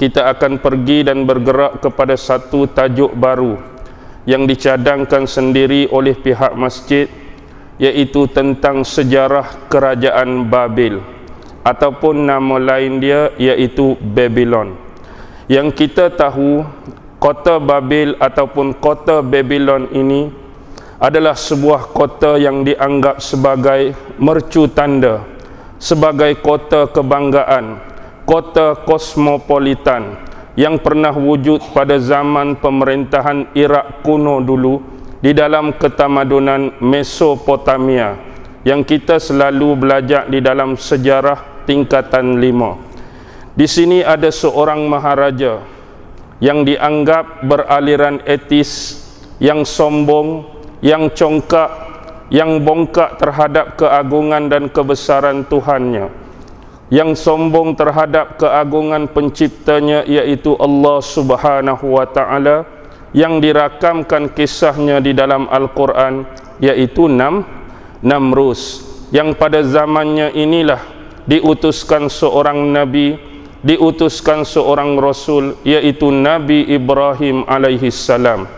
kita akan pergi dan bergerak kepada satu tajuk baru yang dicadangkan sendiri oleh pihak masjid iaitu tentang sejarah kerajaan Babil ataupun nama lain dia iaitu Babylon yang kita tahu kota Babil ataupun kota Babylon ini adalah sebuah kota yang dianggap sebagai mercu tanda sebagai kota kebanggaan kota kosmopolitan yang pernah wujud pada zaman pemerintahan Irak kuno dulu di dalam ketamadunan Mesopotamia yang kita selalu belajar di dalam sejarah tingkatan lima. Di sini ada seorang maharaja yang dianggap beraliran etis, yang sombong, yang congkak, yang bongkak terhadap keagungan dan kebesaran Tuhannya. nya yang sombong terhadap keagungan penciptanya iaitu Allah Subhanahu wa taala yang dirakamkan kisahnya di dalam Al-Quran iaitu Nam Namrus yang pada zamannya inilah diutuskan seorang nabi diutuskan seorang rasul iaitu Nabi Ibrahim alaihi salam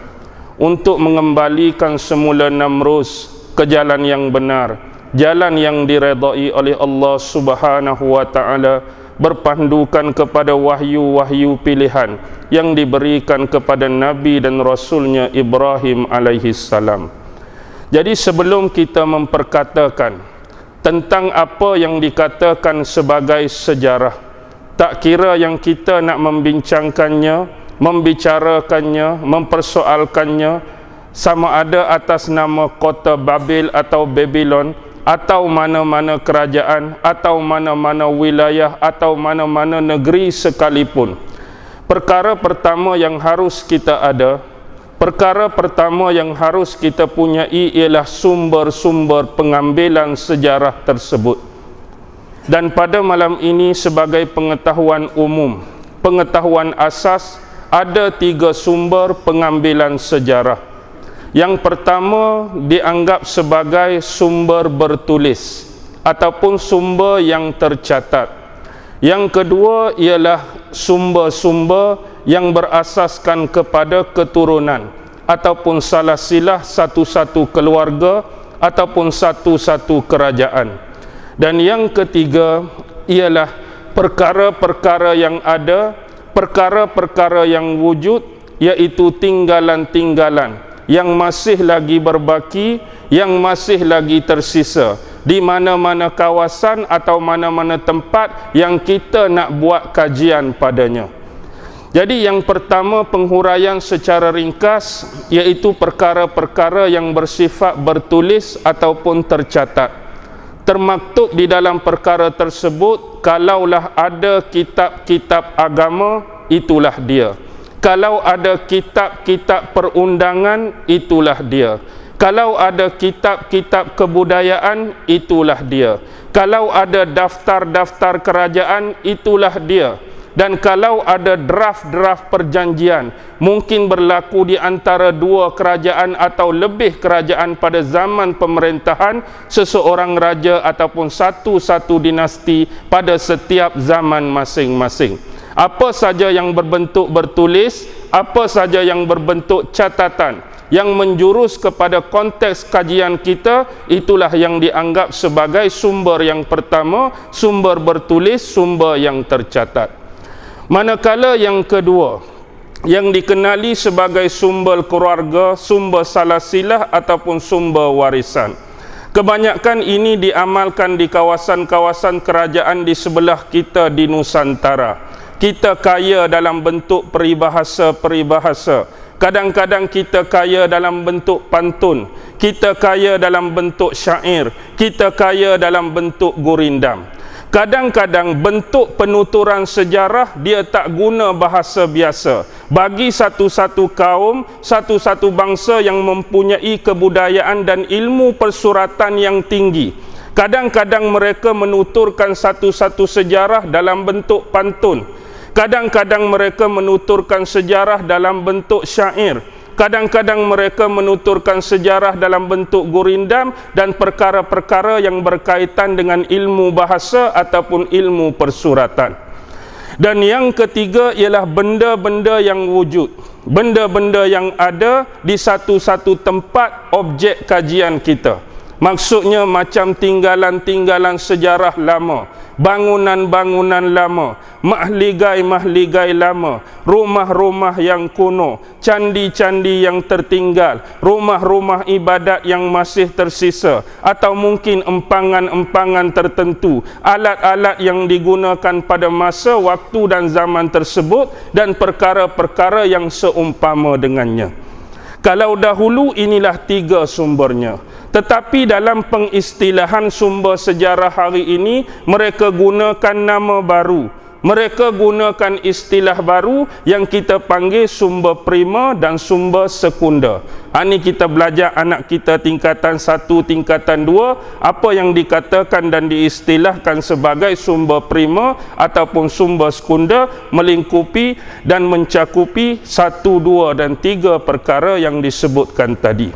untuk mengembalikan semula Namrus ke jalan yang benar jalan yang diredai oleh Allah Subhanahu wa taala berpandukan kepada wahyu-wahyu pilihan yang diberikan kepada nabi dan rasulnya Ibrahim alaihi salam. Jadi sebelum kita memperkatakan tentang apa yang dikatakan sebagai sejarah, tak kira yang kita nak membincangkannya, membicarakannya, mempersoalkannya sama ada atas nama kota Babil atau Babylon atau mana-mana kerajaan atau mana-mana wilayah atau mana-mana negeri sekalipun perkara pertama yang harus kita ada perkara pertama yang harus kita punyai ialah sumber-sumber pengambilan sejarah tersebut dan pada malam ini sebagai pengetahuan umum pengetahuan asas ada tiga sumber pengambilan sejarah yang pertama dianggap sebagai sumber bertulis ataupun sumber yang tercatat. Yang kedua ialah sumber-sumber yang berasaskan kepada keturunan ataupun salah silah satu-satu keluarga ataupun satu-satu kerajaan. Dan yang ketiga ialah perkara-perkara yang ada, perkara-perkara yang wujud iaitu tinggalan-tinggalan. -tinggalan yang masih lagi berbaki, yang masih lagi tersisa di mana-mana kawasan atau mana-mana tempat yang kita nak buat kajian padanya. Jadi yang pertama penghuraian secara ringkas iaitu perkara-perkara yang bersifat bertulis ataupun tercatat. Termaktub di dalam perkara tersebut kalaulah ada kitab-kitab agama itulah dia kalau ada kitab-kitab perundangan itulah dia kalau ada kitab-kitab kebudayaan itulah dia kalau ada daftar-daftar kerajaan itulah dia dan kalau ada draft-draft perjanjian mungkin berlaku di antara dua kerajaan atau lebih kerajaan pada zaman pemerintahan seseorang raja ataupun satu-satu dinasti pada setiap zaman masing-masing apa saja yang berbentuk bertulis, apa saja yang berbentuk catatan yang menjurus kepada konteks kajian kita, itulah yang dianggap sebagai sumber yang pertama, sumber bertulis, sumber yang tercatat. Manakala yang kedua, yang dikenali sebagai sumber keluarga, sumber salasilah ataupun sumber warisan. Kebanyakan ini diamalkan di kawasan-kawasan kerajaan di sebelah kita di Nusantara kita kaya dalam bentuk peribahasa-peribahasa. Kadang-kadang kita kaya dalam bentuk pantun, kita kaya dalam bentuk syair, kita kaya dalam bentuk gurindam. Kadang-kadang bentuk penuturan sejarah dia tak guna bahasa biasa. Bagi satu-satu kaum, satu-satu bangsa yang mempunyai kebudayaan dan ilmu persuratan yang tinggi. Kadang-kadang mereka menuturkan satu-satu sejarah dalam bentuk pantun. Kadang-kadang mereka menuturkan sejarah dalam bentuk syair. Kadang-kadang mereka menuturkan sejarah dalam bentuk gurindam dan perkara-perkara yang berkaitan dengan ilmu bahasa ataupun ilmu persuratan. Dan yang ketiga ialah benda-benda yang wujud. Benda-benda yang ada di satu-satu tempat objek kajian kita. Maksudnya macam tinggalan-tinggalan sejarah lama bangunan-bangunan lama, mahligai-mahligai lama, rumah-rumah yang kuno, candi-candi yang tertinggal, rumah-rumah ibadat yang masih tersisa atau mungkin empangan-empangan tertentu, alat-alat yang digunakan pada masa, waktu dan zaman tersebut dan perkara-perkara yang seumpama dengannya. Kalau dahulu inilah tiga sumbernya. Tetapi dalam pengistilahan sumber sejarah hari ini, mereka gunakan nama baru mereka gunakan istilah baru yang kita panggil sumber prima dan sumber sekunder. Ini ha, kita belajar anak kita tingkatan 1, tingkatan 2, apa yang dikatakan dan diistilahkan sebagai sumber prima ataupun sumber sekunder melingkupi dan mencakupi 1, 2 dan 3 perkara yang disebutkan tadi.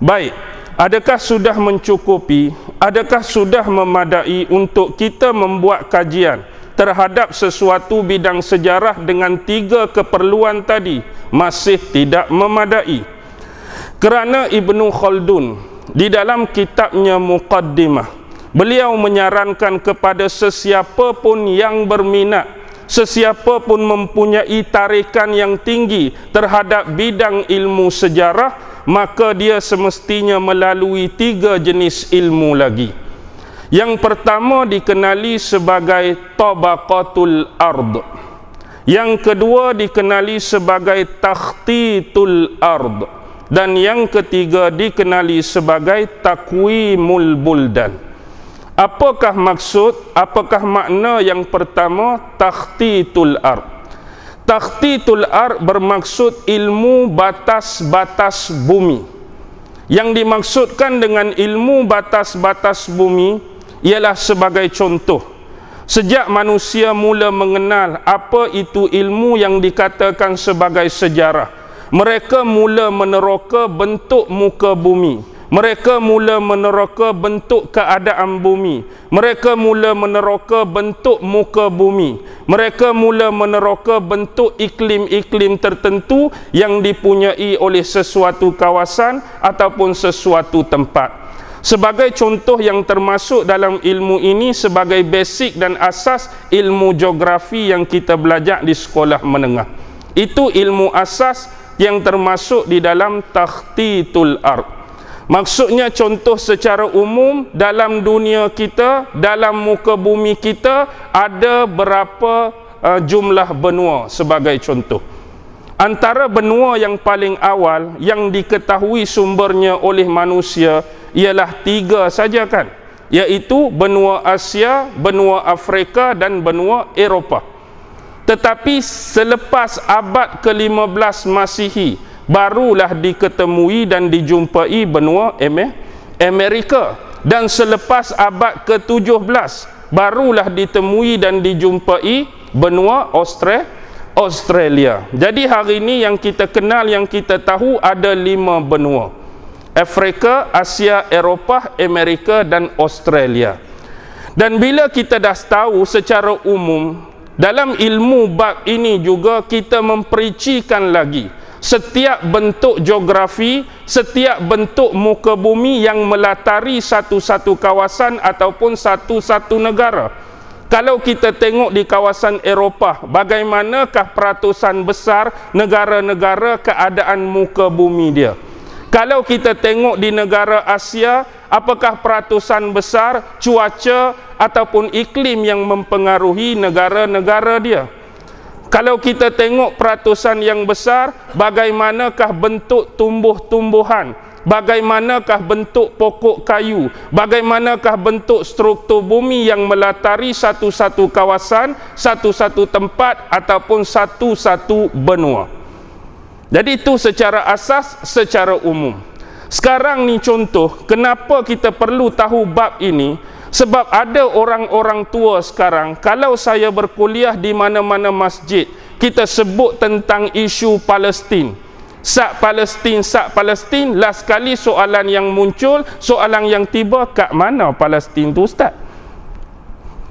Baik, adakah sudah mencukupi, adakah sudah memadai untuk kita membuat kajian? terhadap sesuatu bidang sejarah dengan tiga keperluan tadi masih tidak memadai kerana Ibn Khaldun di dalam kitabnya Muqaddimah beliau menyarankan kepada sesiapa pun yang berminat sesiapa pun mempunyai tarikan yang tinggi terhadap bidang ilmu sejarah maka dia semestinya melalui tiga jenis ilmu lagi. Yang pertama dikenali sebagai tabaqatul ard. Yang kedua dikenali sebagai takhtitul ard dan yang ketiga dikenali sebagai takwimul buldan. Apakah maksud? Apakah makna yang pertama takhtitul ard? Takhtitul ard bermaksud ilmu batas-batas bumi. Yang dimaksudkan dengan ilmu batas-batas bumi ialah sebagai contoh sejak manusia mula mengenal apa itu ilmu yang dikatakan sebagai sejarah mereka mula meneroka bentuk muka bumi mereka mula meneroka bentuk keadaan bumi. Mereka mula meneroka bentuk muka bumi. Mereka mula meneroka bentuk iklim-iklim tertentu yang dipunyai oleh sesuatu kawasan ataupun sesuatu tempat sebagai contoh yang termasuk dalam ilmu ini sebagai basic dan asas ilmu geografi yang kita belajar di sekolah menengah itu ilmu asas yang termasuk di dalam tul ar. maksudnya contoh secara umum dalam dunia kita dalam muka bumi kita ada berapa uh, jumlah benua sebagai contoh Antara benua yang paling awal yang diketahui sumbernya oleh manusia ialah tiga saja kan iaitu benua Asia, benua Afrika dan benua Eropah. Tetapi selepas abad ke-15 Masihi barulah diketemui dan dijumpai benua Amerika dan selepas abad ke-17 barulah ditemui dan dijumpai benua Australia. Jadi hari ini yang kita kenal yang kita tahu ada lima benua. Afrika, Asia, Eropah, Amerika dan Australia. Dan bila kita dah tahu secara umum dalam ilmu bab ini juga kita mempericikan lagi setiap bentuk geografi, setiap bentuk muka bumi yang melatari satu-satu kawasan ataupun satu-satu negara. Kalau kita tengok di kawasan Eropah, bagaimanakah peratusan besar negara-negara keadaan muka bumi dia? Kalau kita tengok di negara Asia, apakah peratusan besar cuaca ataupun iklim yang mempengaruhi negara-negara dia? Kalau kita tengok peratusan yang besar, bagaimanakah bentuk tumbuh-tumbuhan? Bagaimanakah bentuk pokok kayu? Bagaimanakah bentuk struktur bumi yang melatari satu-satu kawasan, satu-satu tempat ataupun satu-satu benua? Jadi itu secara asas, secara umum. Sekarang ni contoh, kenapa kita perlu tahu bab ini? Sebab ada orang-orang tua sekarang, kalau saya berkuliah di mana-mana masjid, kita sebut tentang isu Palestin. Sak Palestin, sak Palestin, last kali soalan yang muncul, soalan yang tiba, kat mana Palestin tu ustaz?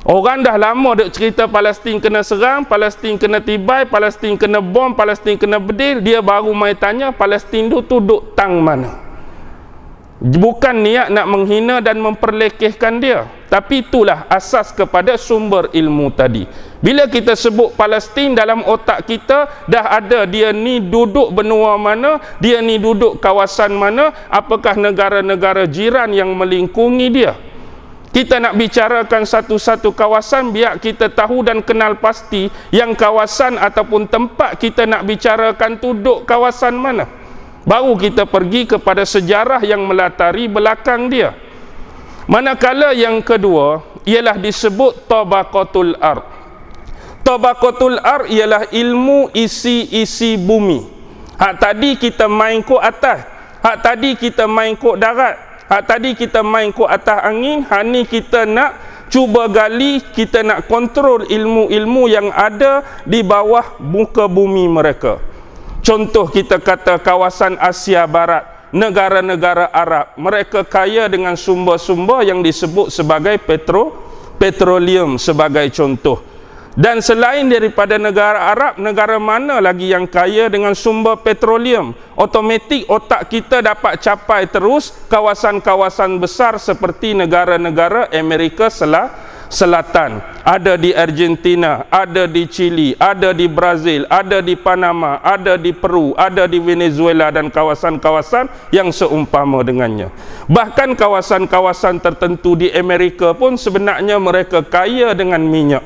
Orang dah lama dek cerita Palestin kena serang, Palestin kena tibai, Palestin kena bom, Palestin kena bedil, dia baru mai tanya Palestin tu duduk tang mana. Bukan niat nak menghina dan memperlekehkan dia, tapi itulah asas kepada sumber ilmu tadi. Bila kita sebut Palestin dalam otak kita dah ada dia ni duduk benua mana, dia ni duduk kawasan mana, apakah negara-negara jiran yang melingkungi dia? kita nak bicarakan satu-satu kawasan biar kita tahu dan kenal pasti yang kawasan ataupun tempat kita nak bicarakan duduk kawasan mana baru kita pergi kepada sejarah yang melatari belakang dia manakala yang kedua ialah disebut tabaqatul ard tabaqatul Ar ialah ilmu isi-isi bumi hak tadi kita main kok atas hak tadi kita main kok darat Hak ah, tadi kita main ku atas angin, hak ni kita nak cuba gali, kita nak kontrol ilmu-ilmu yang ada di bawah muka bumi mereka. Contoh kita kata kawasan Asia Barat, negara-negara Arab, mereka kaya dengan sumber-sumber yang disebut sebagai petro petroleum sebagai contoh. Dan selain daripada negara Arab, negara mana lagi yang kaya dengan sumber petroleum? Otomatik otak kita dapat capai terus kawasan-kawasan besar seperti negara-negara Amerika Selatan. Selatan, ada di Argentina, ada di Chile, ada di Brazil, ada di Panama, ada di Peru, ada di Venezuela dan kawasan-kawasan yang seumpama dengannya. Bahkan kawasan-kawasan tertentu di Amerika pun sebenarnya mereka kaya dengan minyak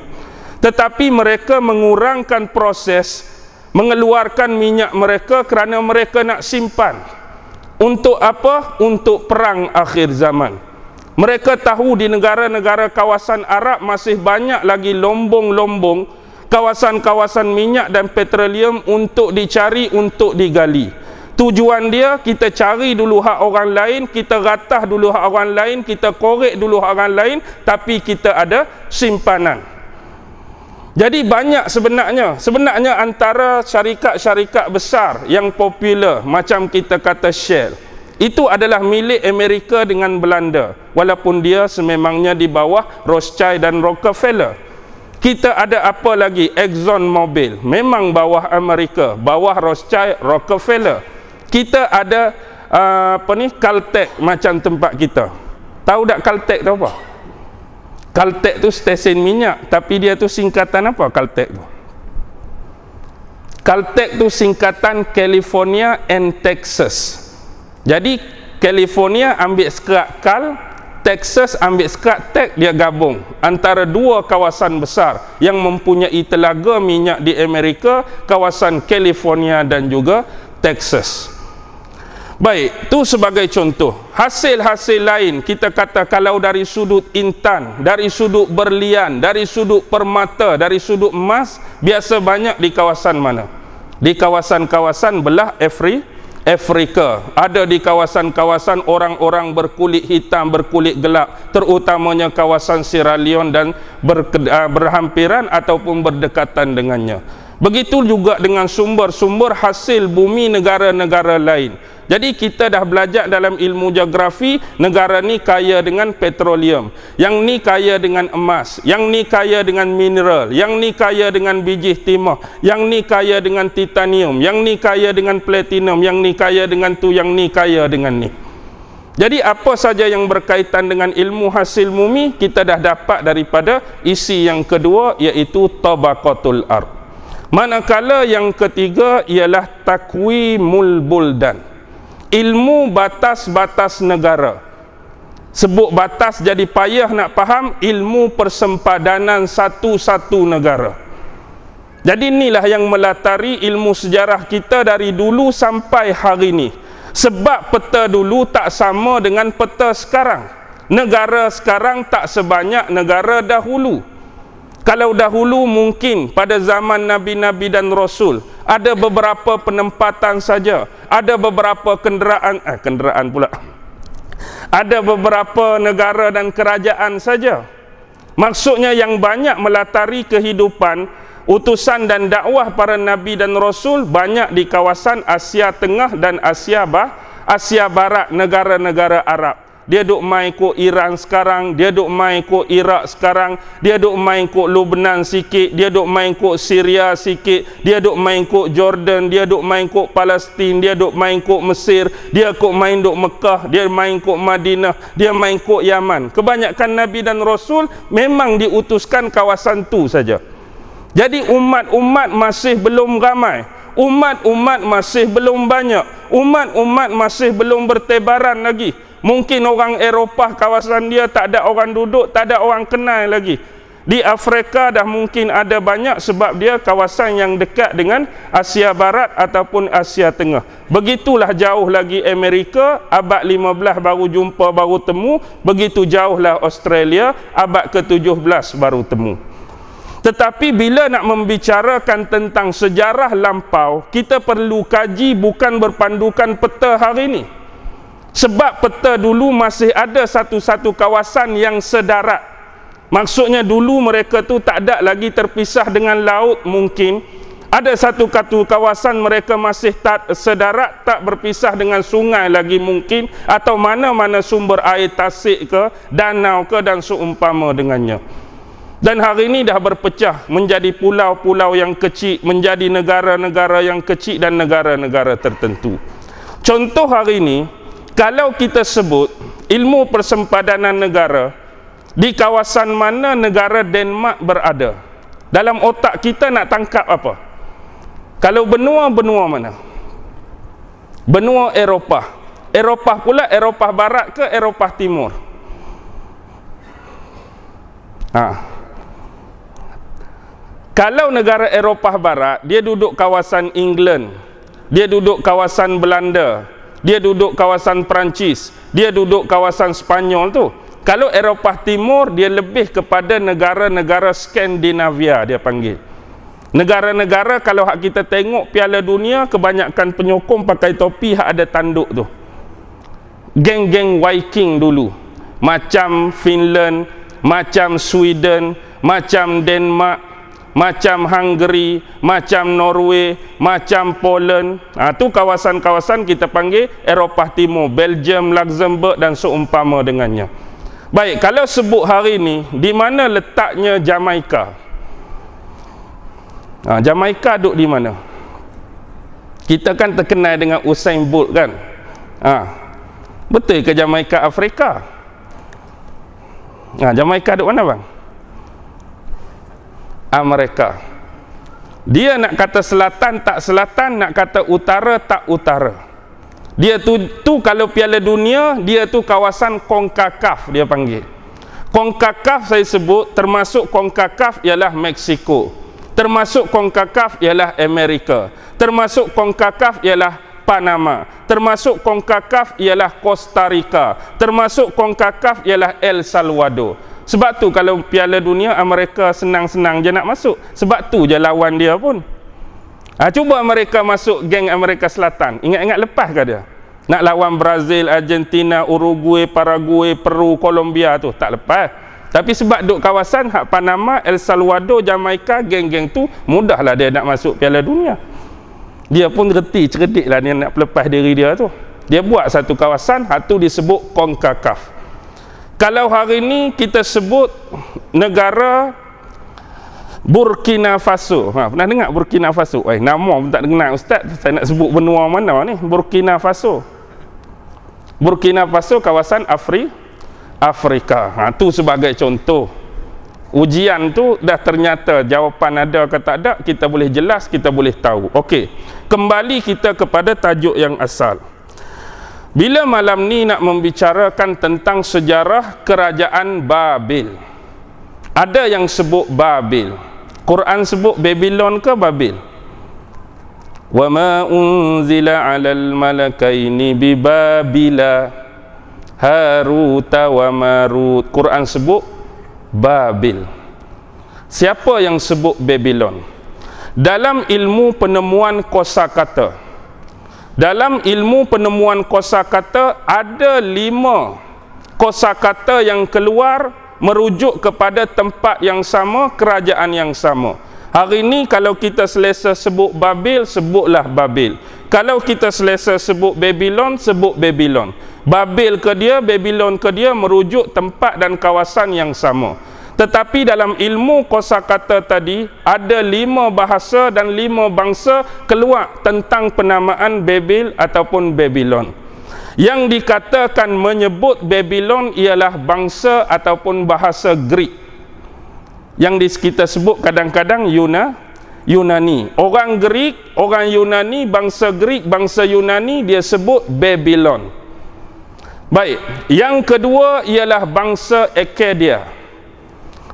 tetapi mereka mengurangkan proses mengeluarkan minyak mereka kerana mereka nak simpan untuk apa untuk perang akhir zaman mereka tahu di negara-negara kawasan Arab masih banyak lagi lombong-lombong kawasan-kawasan minyak dan petroleum untuk dicari untuk digali tujuan dia kita cari dulu hak orang lain kita ratah dulu hak orang lain kita korek dulu hak orang lain tapi kita ada simpanan jadi banyak sebenarnya, sebenarnya antara syarikat-syarikat besar yang popular macam kita kata Shell, itu adalah milik Amerika dengan Belanda walaupun dia sememangnya di bawah Rothschild dan Rockefeller. Kita ada apa lagi? Exxon Mobil memang bawah Amerika, bawah Rothschild, Rockefeller. Kita ada uh, apa ni? Caltech macam tempat kita. Tahu tak Caltech tu apa? Kaltek tu stesen minyak Tapi dia tu singkatan apa Kaltek tu Kaltek tu singkatan California and Texas Jadi California ambil skrat kal Texas ambil skrat tek dia gabung Antara dua kawasan besar Yang mempunyai telaga minyak di Amerika Kawasan California dan juga Texas Baik, tu sebagai contoh. Hasil-hasil lain kita kata kalau dari sudut intan, dari sudut berlian, dari sudut permata, dari sudut emas biasa banyak di kawasan mana? Di kawasan-kawasan belah Afri Afrika. Ada di kawasan-kawasan orang-orang berkulit hitam, berkulit gelap, terutamanya kawasan Sierra Leone dan ber, uh, ah, berhampiran ataupun berdekatan dengannya. Begitu juga dengan sumber-sumber hasil bumi negara-negara lain. Jadi kita dah belajar dalam ilmu geografi, negara ni kaya dengan petroleum, yang ni kaya dengan emas, yang ni kaya dengan mineral, yang ni kaya dengan biji timah, yang ni kaya dengan titanium, yang ni kaya dengan platinum, yang ni kaya dengan tu, yang ni kaya dengan ni. Jadi apa saja yang berkaitan dengan ilmu hasil mumi, kita dah dapat daripada isi yang kedua iaitu tabaqatul ardh. Manakala yang ketiga ialah takwi mulbuldan. Ilmu batas-batas negara. Sebut batas jadi payah nak faham ilmu persempadanan satu-satu negara. Jadi inilah yang melatari ilmu sejarah kita dari dulu sampai hari ini. Sebab peta dulu tak sama dengan peta sekarang. Negara sekarang tak sebanyak negara dahulu. Kalau dahulu mungkin pada zaman Nabi-Nabi dan Rasul Ada beberapa penempatan saja Ada beberapa kenderaan eh, Kenderaan pula Ada beberapa negara dan kerajaan saja Maksudnya yang banyak melatari kehidupan Utusan dan dakwah para Nabi dan Rasul Banyak di kawasan Asia Tengah dan Asia, bah, Asia Barat Negara-negara Arab dia duk main ko Iran sekarang, dia duk main ko Iraq sekarang, dia duk main ko Lebanon sikit, dia duk main ko Syria sikit, dia duk main ko Jordan, dia duk main ko Palestin, dia duk main ko Mesir, dia kok main duk Mekah, dia main ko Madinah, dia main ko Yaman. Kebanyakan nabi dan rasul memang diutuskan kawasan tu saja. Jadi umat-umat masih belum ramai. Umat-umat masih belum banyak. Umat-umat masih belum bertebaran lagi mungkin orang Eropah kawasan dia tak ada orang duduk tak ada orang kenal lagi di Afrika dah mungkin ada banyak sebab dia kawasan yang dekat dengan Asia Barat ataupun Asia Tengah begitulah jauh lagi Amerika abad 15 baru jumpa baru temu begitu jauhlah Australia abad ke-17 baru temu tetapi bila nak membicarakan tentang sejarah lampau, kita perlu kaji bukan berpandukan peta hari ini. Sebab peta dulu masih ada satu-satu kawasan yang sedarat. Maksudnya dulu mereka tu tak ada lagi terpisah dengan laut mungkin. Ada satu katu kawasan mereka masih tak sedarat, tak berpisah dengan sungai lagi mungkin. Atau mana-mana sumber air tasik ke, danau ke dan seumpama dengannya. Dan hari ini dah berpecah menjadi pulau-pulau yang kecil, menjadi negara-negara yang kecil dan negara-negara tertentu. Contoh hari ini, kalau kita sebut ilmu persempadanan negara di kawasan mana negara Denmark berada dalam otak kita nak tangkap apa kalau benua-benua mana benua Eropah Eropah pula Eropah Barat ke Eropah Timur ha. kalau negara Eropah Barat dia duduk kawasan England dia duduk kawasan Belanda dia duduk kawasan Perancis, dia duduk kawasan Spanyol tu. Kalau Eropah Timur, dia lebih kepada negara-negara Skandinavia dia panggil. Negara-negara kalau hak kita tengok Piala Dunia, kebanyakan penyokong pakai topi hak ada tanduk tu. Geng-geng Viking dulu. Macam Finland, macam Sweden, macam Denmark, macam Hungary, macam Norway, macam Poland. Ha, tu kawasan-kawasan kita panggil Eropah Timur, Belgium, Luxembourg dan seumpama dengannya. Baik, kalau sebut hari ini, di mana letaknya Jamaica? Ha, Jamaika duduk di mana? Kita kan terkenal dengan Usain Bolt kan? Ha, betul ke Jamaica Afrika? Ha, Jamaika duduk mana bang? Amerika. Ah, dia nak kata selatan tak selatan, nak kata utara tak utara. Dia tu, tu kalau piala dunia, dia tu kawasan Kongkakaf dia panggil. Kongkakaf saya sebut termasuk Kongkakaf ialah Mexico Termasuk Kongkakaf ialah Amerika. Termasuk Kongkakaf ialah Panama. Termasuk Kongkakaf ialah Costa Rica. Termasuk Kongkakaf ialah El Salvador. Sebab tu kalau piala dunia Amerika senang-senang je nak masuk. Sebab tu je lawan dia pun. Ha, cuba mereka masuk geng Amerika Selatan. Ingat-ingat lepas ke dia? Nak lawan Brazil, Argentina, Uruguay, Paraguay, Peru, Colombia tu. Tak lepas. Tapi sebab duk kawasan hak Panama, El Salvador, Jamaica, geng-geng tu mudahlah dia nak masuk Piala Dunia. Dia pun reti lah dia nak lepas diri dia tu. Dia buat satu kawasan, hak tu disebut CONCACAF kalau hari ini kita sebut negara Burkina Faso. Ha, pernah dengar Burkina Faso? Eh, nama pun tak dengar ustaz. Saya nak sebut benua mana ni? Burkina Faso. Burkina Faso kawasan Afri Afrika. Ha, tu sebagai contoh. Ujian tu dah ternyata jawapan ada atau tak ada, kita boleh jelas, kita boleh tahu. Okey. Kembali kita kepada tajuk yang asal. Bila malam ni nak membicarakan tentang sejarah kerajaan Babil. Ada yang sebut Babil. Quran sebut Babylon ke Babil? Wa ma unzila 'alal malakaini bi Babila Harut wa Marut. Quran sebut Babil. Siapa yang sebut Babylon? Dalam ilmu penemuan kosakata, kata, dalam ilmu penemuan kosa kata, ada lima kosa kata yang keluar merujuk kepada tempat yang sama, kerajaan yang sama. Hari ini kalau kita selesa sebut Babil, sebutlah Babil. Kalau kita selesa sebut Babylon, sebut Babylon. Babil ke dia, Babylon ke dia merujuk tempat dan kawasan yang sama. Tetapi dalam ilmu kosa kata tadi, ada lima bahasa dan lima bangsa keluar tentang penamaan Babel ataupun Babylon. Yang dikatakan menyebut Babylon ialah bangsa ataupun bahasa Greek. Yang kita sebut kadang-kadang Yuna, Yunani. Orang Greek, orang Yunani, bangsa Greek, bangsa Yunani dia sebut Babylon. Baik, yang kedua ialah bangsa Akkadia. Akkadia.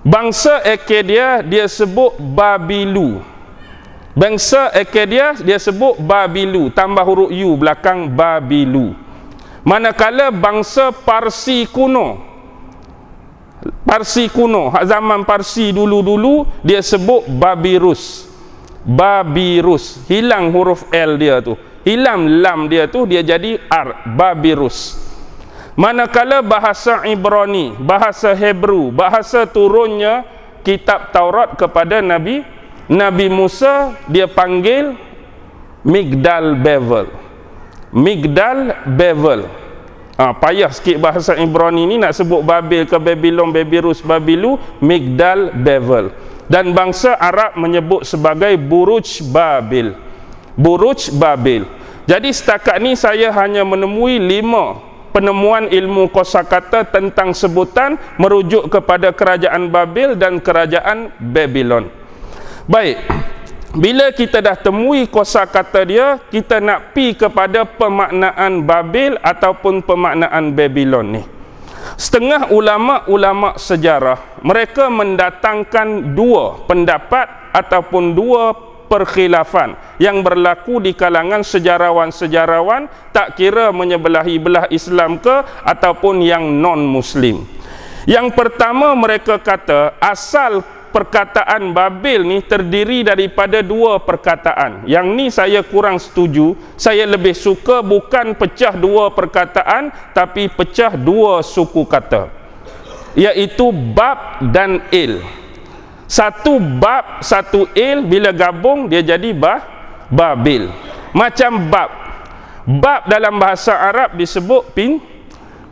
Bangsa Akkadia dia sebut Babilu. Bangsa Akkadia dia sebut Babilu. Tambah huruf U belakang Babilu. Manakala bangsa Parsi kuno. Parsi kuno. Zaman Parsi dulu-dulu dia sebut Babirus. Babirus. Hilang huruf L dia tu. Hilang lam dia tu dia jadi R. Babirus. Manakala bahasa Ibrani, bahasa Hebrew, bahasa turunnya kitab Taurat kepada Nabi Nabi Musa dia panggil Migdal Bevel. Migdal Bevel. Ha, payah sikit bahasa Ibrani ni nak sebut Babel ke Babylon, Babirus, Babilu, Migdal Bevel. Dan bangsa Arab menyebut sebagai Buruj Babel. Buruj Babel. Jadi setakat ni saya hanya menemui lima penemuan ilmu kosakata tentang sebutan merujuk kepada kerajaan Babil dan kerajaan Babylon. Baik. Bila kita dah temui kosakata dia, kita nak pi kepada pemaknaan Babil ataupun pemaknaan Babylon ni. Setengah ulama-ulama sejarah, mereka mendatangkan dua pendapat ataupun dua perkhilafan yang berlaku di kalangan sejarawan-sejarawan tak kira menyebelahi belah Islam ke ataupun yang non-Muslim. Yang pertama mereka kata asal perkataan Babil ni terdiri daripada dua perkataan. Yang ni saya kurang setuju. Saya lebih suka bukan pecah dua perkataan tapi pecah dua suku kata. Iaitu Bab dan Il. Il satu bab satu il bila gabung dia jadi ba babil macam bab bab dalam bahasa Arab disebut pin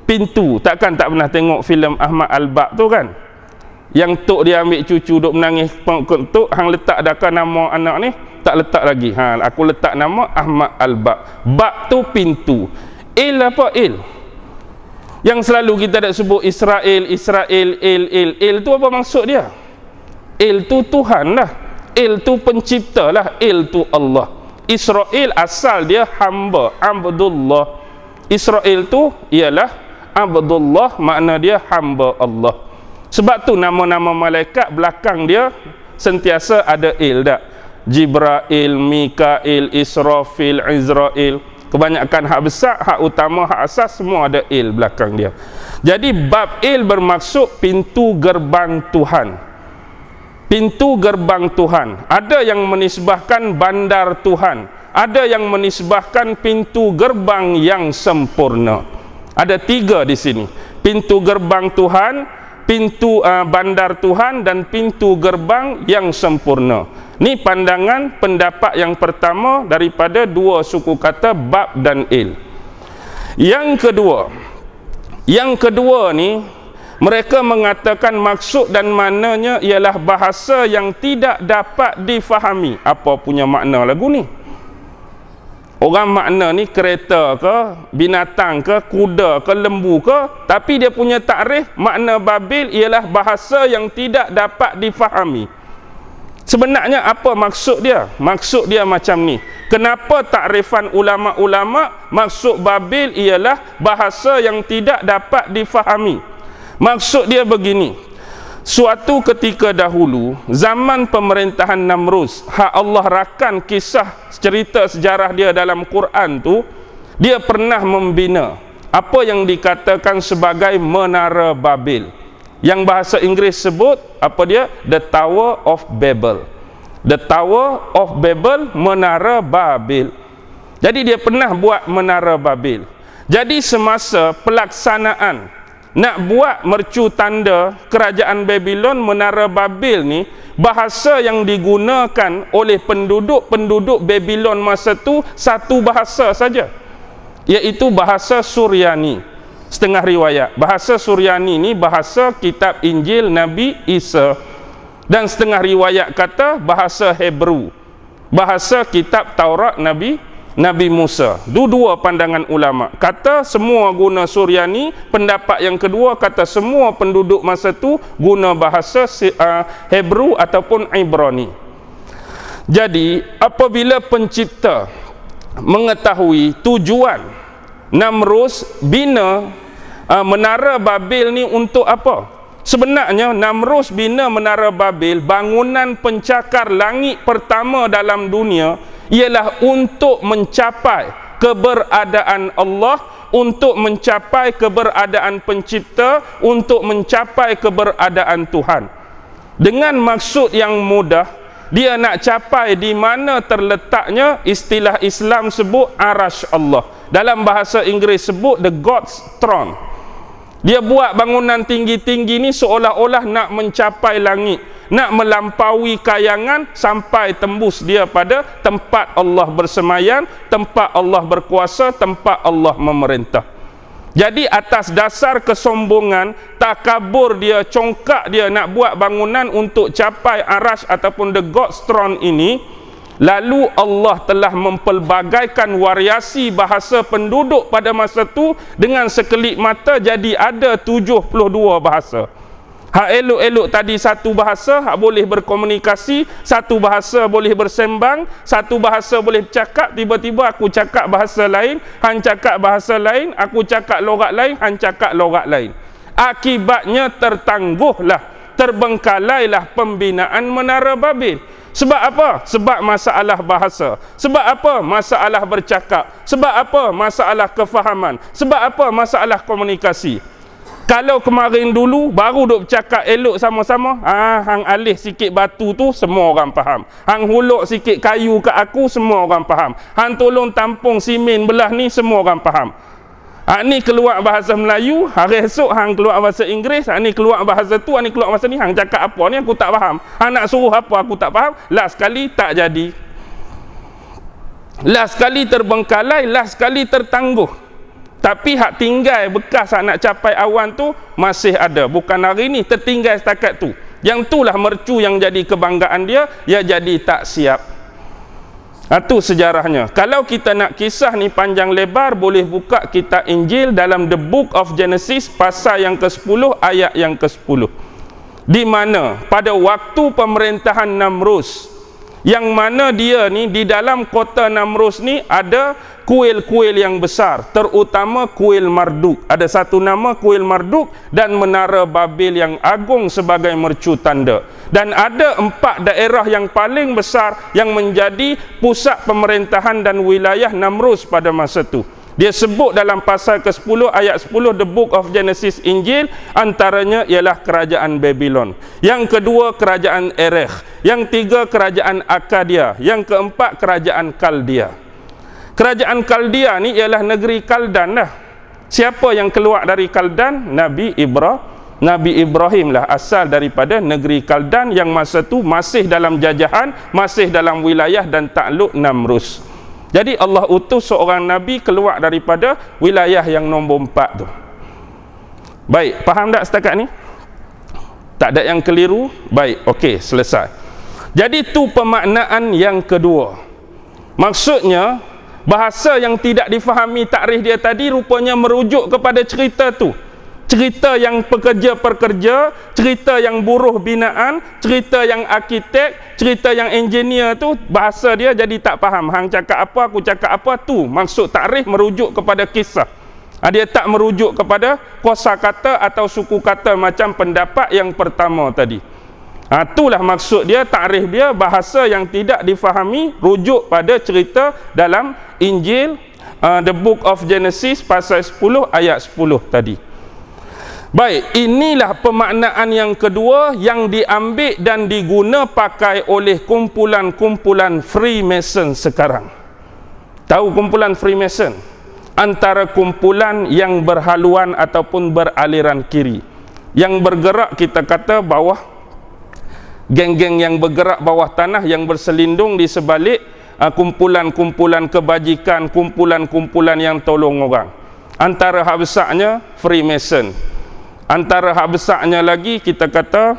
pintu takkan tak pernah tengok filem Ahmad Al-Bab tu kan yang tok dia ambil cucu duk menangis pengkut tok hang letak dakah nama anak ni tak letak lagi ha aku letak nama Ahmad Al-Bab bab tu pintu il apa il yang selalu kita nak sebut Israel Israel il il il tu apa maksud dia Il tu Tuhan lah. Il tu pencipta lah. Il tu Allah. Israel asal dia hamba. Abdullah. Israel tu ialah Abdullah makna dia hamba Allah. Sebab tu nama-nama malaikat belakang dia sentiasa ada il dak. Jibril, Mikail, Israfil, Izrail. Kebanyakan hak besar, hak utama, hak asas semua ada il belakang dia. Jadi bab il bermaksud pintu gerbang Tuhan pintu gerbang Tuhan. Ada yang menisbahkan bandar Tuhan. Ada yang menisbahkan pintu gerbang yang sempurna. Ada tiga di sini. Pintu gerbang Tuhan, pintu uh, bandar Tuhan dan pintu gerbang yang sempurna. Ini pandangan pendapat yang pertama daripada dua suku kata Bab dan Il. Yang kedua, yang kedua ni mereka mengatakan maksud dan maknanya ialah bahasa yang tidak dapat difahami. Apa punya makna lagu ni? Orang makna ni kereta ke, binatang ke, kuda ke, lembu ke. Tapi dia punya takrif makna babil ialah bahasa yang tidak dapat difahami. Sebenarnya apa maksud dia? Maksud dia macam ni. Kenapa takrifan ulama-ulama maksud babil ialah bahasa yang tidak dapat difahami? Maksud dia begini. Suatu ketika dahulu, zaman pemerintahan Namrus, hak Allah rakan kisah cerita sejarah dia dalam Quran tu, dia pernah membina apa yang dikatakan sebagai Menara Babel. Yang bahasa Inggeris sebut apa dia? The Tower of Babel. The Tower of Babel, Menara Babel. Jadi dia pernah buat Menara Babel. Jadi semasa pelaksanaan nak buat mercu tanda kerajaan Babylon Menara Babil ni bahasa yang digunakan oleh penduduk-penduduk Babylon masa tu satu bahasa saja iaitu bahasa Suryani setengah riwayat bahasa Suryani ni bahasa kitab Injil Nabi Isa dan setengah riwayat kata bahasa Hebrew bahasa kitab Taurat Nabi Nabi Musa. Dua-dua pandangan ulama. Kata semua guna Suryani, pendapat yang kedua kata semua penduduk masa itu guna bahasa uh, Hebrew ataupun Ibrani. Jadi, apabila pencipta mengetahui tujuan Namrus bina uh, menara Babel ni untuk apa? Sebenarnya Namrus bina menara Babel, bangunan pencakar langit pertama dalam dunia ialah untuk mencapai keberadaan Allah untuk mencapai keberadaan pencipta untuk mencapai keberadaan Tuhan dengan maksud yang mudah dia nak capai di mana terletaknya istilah Islam sebut arash Allah dalam bahasa Inggeris sebut the God's throne dia buat bangunan tinggi-tinggi ni seolah-olah nak mencapai langit nak melampaui kayangan sampai tembus dia pada tempat Allah bersemayan, tempat Allah berkuasa, tempat Allah memerintah. Jadi atas dasar kesombongan, takabur dia, congkak dia nak buat bangunan untuk capai arash ataupun the God's throne ini, Lalu Allah telah mempelbagaikan variasi bahasa penduduk pada masa itu dengan sekelip mata jadi ada 72 bahasa. Hak elok-elok tadi satu bahasa hak boleh berkomunikasi, satu bahasa boleh bersembang, satu bahasa boleh cakap, tiba-tiba aku cakap bahasa lain, han cakap bahasa lain, aku cakap lorak lain, han cakap lorak lain. Akibatnya tertangguhlah, terbengkalailah pembinaan Menara Babil. Sebab apa? Sebab masalah bahasa. Sebab apa? Masalah bercakap. Sebab apa? Masalah kefahaman. Sebab apa? Masalah komunikasi. Kalau kemarin dulu baru duk bercakap elok sama-sama, ah hang alih sikit batu tu semua orang faham. Hang hulur sikit kayu ke aku semua orang faham. Hang tolong tampung simen belah ni semua orang faham. Ha, ni keluar bahasa Melayu, hari esok hang keluar bahasa Inggeris, ha, ni keluar bahasa tu, ha, ni keluar bahasa ni, hang cakap apa ni aku tak faham. Hang nak suruh apa aku tak faham, last sekali tak jadi. Last sekali terbengkalai, last sekali tertangguh tapi hak tinggal bekas hak nak capai awan tu masih ada bukan hari ni tertinggal setakat tu yang tu lah mercu yang jadi kebanggaan dia ya jadi tak siap itu ha, sejarahnya kalau kita nak kisah ni panjang lebar boleh buka kita Injil dalam The Book of Genesis pasal yang ke-10 ayat yang ke-10 di mana pada waktu pemerintahan Namrus yang mana dia ni di dalam kota Namrus ni ada kuil-kuil yang besar terutama kuil Marduk ada satu nama kuil Marduk dan menara Babil yang agung sebagai mercu tanda dan ada empat daerah yang paling besar yang menjadi pusat pemerintahan dan wilayah Namrus pada masa itu dia sebut dalam pasal ke-10 ayat 10 the book of Genesis Injil antaranya ialah kerajaan Babylon, yang kedua kerajaan Erech, yang tiga kerajaan Akadia, yang keempat kerajaan Kaldia. Kerajaan Kaldia ni ialah negeri Kaldan lah. Siapa yang keluar dari Kaldan? Nabi Ibrahim. Nabi Ibrahim lah asal daripada negeri Kaldan yang masa tu masih dalam jajahan, masih dalam wilayah dan takluk Namrus. Jadi Allah utus seorang Nabi keluar daripada wilayah yang nombor empat tu. Baik, faham tak setakat ni? Tak ada yang keliru? Baik, okey, selesai. Jadi tu pemaknaan yang kedua. Maksudnya, bahasa yang tidak difahami takrih dia tadi rupanya merujuk kepada cerita tu cerita yang pekerja-pekerja, cerita yang buruh binaan, cerita yang arkitek, cerita yang engineer tu bahasa dia jadi tak faham. Hang cakap apa, aku cakap apa tu. Maksud takrif merujuk kepada kisah. Ah, dia tak merujuk kepada kuasa kata atau suku kata macam pendapat yang pertama tadi. Ha, itulah maksud dia, takrif dia, bahasa yang tidak difahami, rujuk pada cerita dalam Injil, uh, The Book of Genesis, pasal 10, ayat 10 tadi. Baik, inilah pemaknaan yang kedua yang diambil dan diguna pakai oleh kumpulan-kumpulan Freemason sekarang. Tahu kumpulan Freemason? Antara kumpulan yang berhaluan ataupun beraliran kiri. Yang bergerak kita kata bawah geng-geng yang bergerak bawah tanah yang berselindung di sebalik ah, kumpulan-kumpulan kebajikan, kumpulan-kumpulan yang tolong orang. Antara habisaknya Freemason. Freemason antara hak besarnya lagi kita kata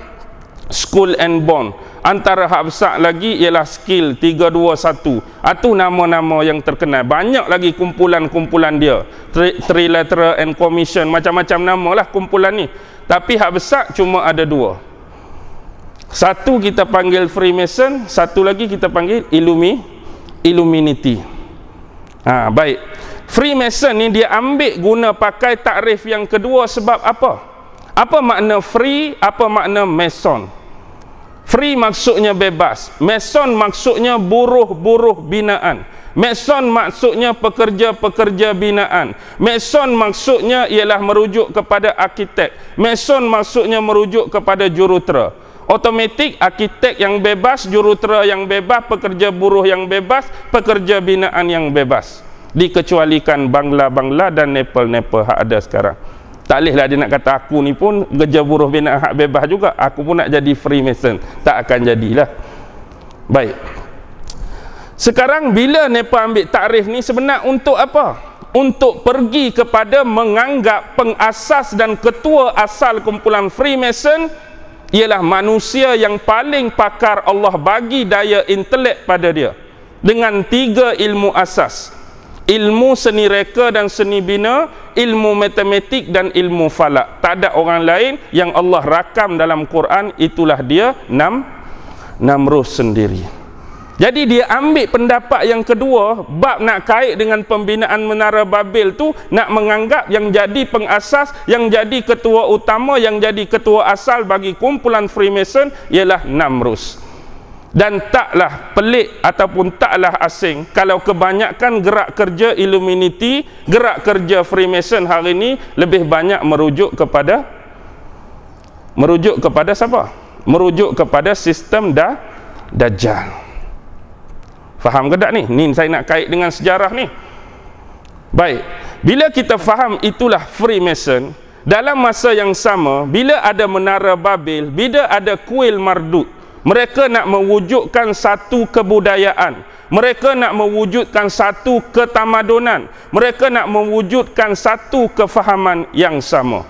school and bond antara hak besar lagi ialah skill 321 atau nama-nama yang terkenal banyak lagi kumpulan-kumpulan dia Tri trilateral and commission macam-macam nama lah kumpulan ni tapi hak besar cuma ada dua satu kita panggil Freemason satu lagi kita panggil Illumi Illuminati ha, baik Freemason ni dia ambil guna pakai takrif yang kedua sebab apa? Apa makna free? Apa makna meson? Free maksudnya bebas. Meson maksudnya buruh-buruh binaan. Meson maksudnya pekerja-pekerja binaan. Meson maksudnya ialah merujuk kepada arkitek. Meson maksudnya merujuk kepada jurutera. Otomatik arkitek yang bebas, jurutera yang bebas, pekerja buruh yang bebas, pekerja binaan yang bebas. Dikecualikan Bangla-Bangla dan Nepal-Nepal yang ada sekarang tak lah dia nak kata aku ni pun kerja buruh bina hak bebas juga aku pun nak jadi freemason tak akan jadilah baik sekarang bila mereka ambil tarikh ni sebenar untuk apa? untuk pergi kepada menganggap pengasas dan ketua asal kumpulan freemason ialah manusia yang paling pakar Allah bagi daya intelek pada dia dengan tiga ilmu asas ilmu seni reka dan seni bina, ilmu matematik dan ilmu falak. Tak ada orang lain yang Allah rakam dalam Quran, itulah dia nam, namruh sendiri. Jadi dia ambil pendapat yang kedua, bab nak kait dengan pembinaan Menara Babel tu, nak menganggap yang jadi pengasas, yang jadi ketua utama, yang jadi ketua asal bagi kumpulan Freemason, ialah Namrus. Namrus dan taklah pelik ataupun taklah asing kalau kebanyakan gerak kerja Illuminati, gerak kerja Freemason hari ini lebih banyak merujuk kepada merujuk kepada siapa? Merujuk kepada sistem da, Dajjal. Faham ke tak ni? Ni saya nak kait dengan sejarah ni. Baik. Bila kita faham itulah Freemason, dalam masa yang sama bila ada menara Babil, bila ada kuil Marduk, mereka nak mewujudkan satu kebudayaan mereka nak mewujudkan satu ketamadunan mereka nak mewujudkan satu kefahaman yang sama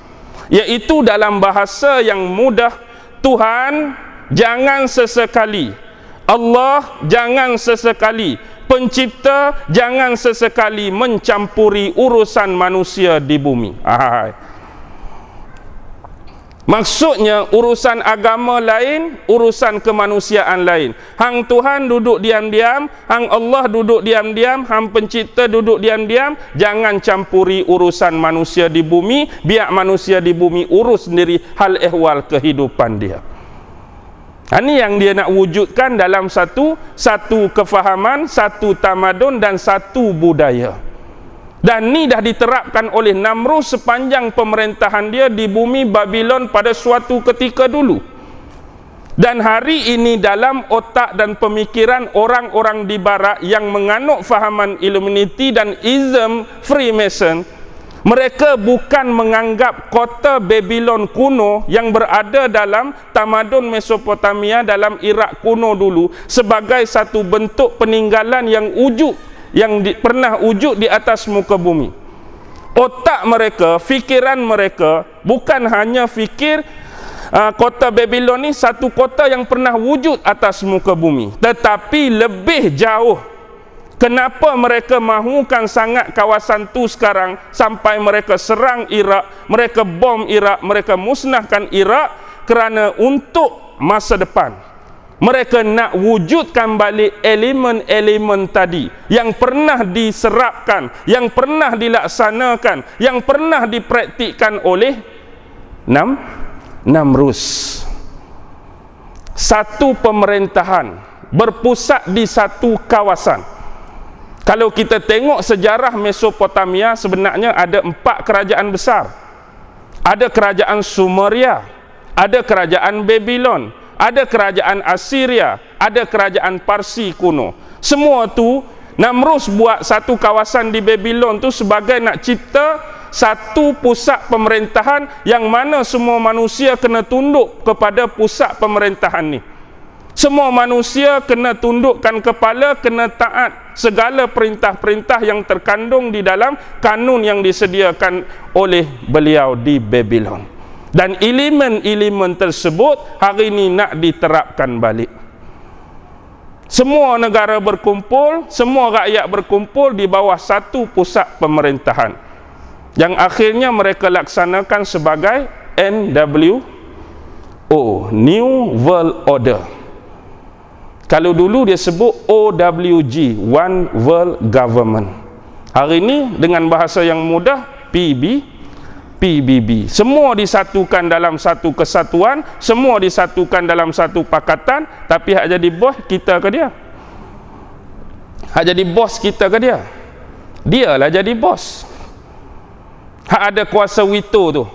iaitu dalam bahasa yang mudah Tuhan jangan sesekali Allah jangan sesekali pencipta jangan sesekali mencampuri urusan manusia di bumi Ahai. Maksudnya urusan agama lain, urusan kemanusiaan lain. Hang Tuhan duduk diam-diam, hang Allah duduk diam-diam, hang pencipta duduk diam-diam, jangan campuri urusan manusia di bumi, biar manusia di bumi urus sendiri hal ehwal kehidupan dia. Ini ha, yang dia nak wujudkan dalam satu satu kefahaman, satu tamadun dan satu budaya dan ni dah diterapkan oleh Namrud sepanjang pemerintahan dia di bumi Babylon pada suatu ketika dulu dan hari ini dalam otak dan pemikiran orang-orang di barat yang menganut fahaman Illuminati dan Ism Freemason mereka bukan menganggap kota Babylon kuno yang berada dalam tamadun Mesopotamia dalam Irak kuno dulu sebagai satu bentuk peninggalan yang wujud yang di, pernah wujud di atas muka bumi. Otak mereka, fikiran mereka bukan hanya fikir uh, kota Babylon ni satu kota yang pernah wujud atas muka bumi, tetapi lebih jauh. Kenapa mereka mahukan sangat kawasan tu sekarang sampai mereka serang Iraq, mereka bom Iraq, mereka musnahkan Iraq kerana untuk masa depan mereka nak wujudkan balik elemen-elemen tadi yang pernah diserapkan, yang pernah dilaksanakan, yang pernah dipraktikkan oleh Nam Namrus. Satu pemerintahan berpusat di satu kawasan. Kalau kita tengok sejarah Mesopotamia sebenarnya ada empat kerajaan besar. Ada kerajaan Sumeria, ada kerajaan Babylon, ada kerajaan Assyria, ada kerajaan Parsi kuno. Semua tu Namrus buat satu kawasan di Babylon tu sebagai nak cipta satu pusat pemerintahan yang mana semua manusia kena tunduk kepada pusat pemerintahan ni. Semua manusia kena tundukkan kepala, kena taat segala perintah-perintah yang terkandung di dalam kanun yang disediakan oleh beliau di Babylon dan elemen-elemen tersebut hari ini nak diterapkan balik semua negara berkumpul semua rakyat berkumpul di bawah satu pusat pemerintahan yang akhirnya mereka laksanakan sebagai NWO New World Order kalau dulu dia sebut OWG One World Government hari ini dengan bahasa yang mudah PBG PBB. Semua disatukan dalam satu kesatuan, semua disatukan dalam satu pakatan, tapi hak jadi bos kita ke dia? Hak jadi bos kita ke dia? Dia lah jadi bos. Hak ada kuasa wito tu.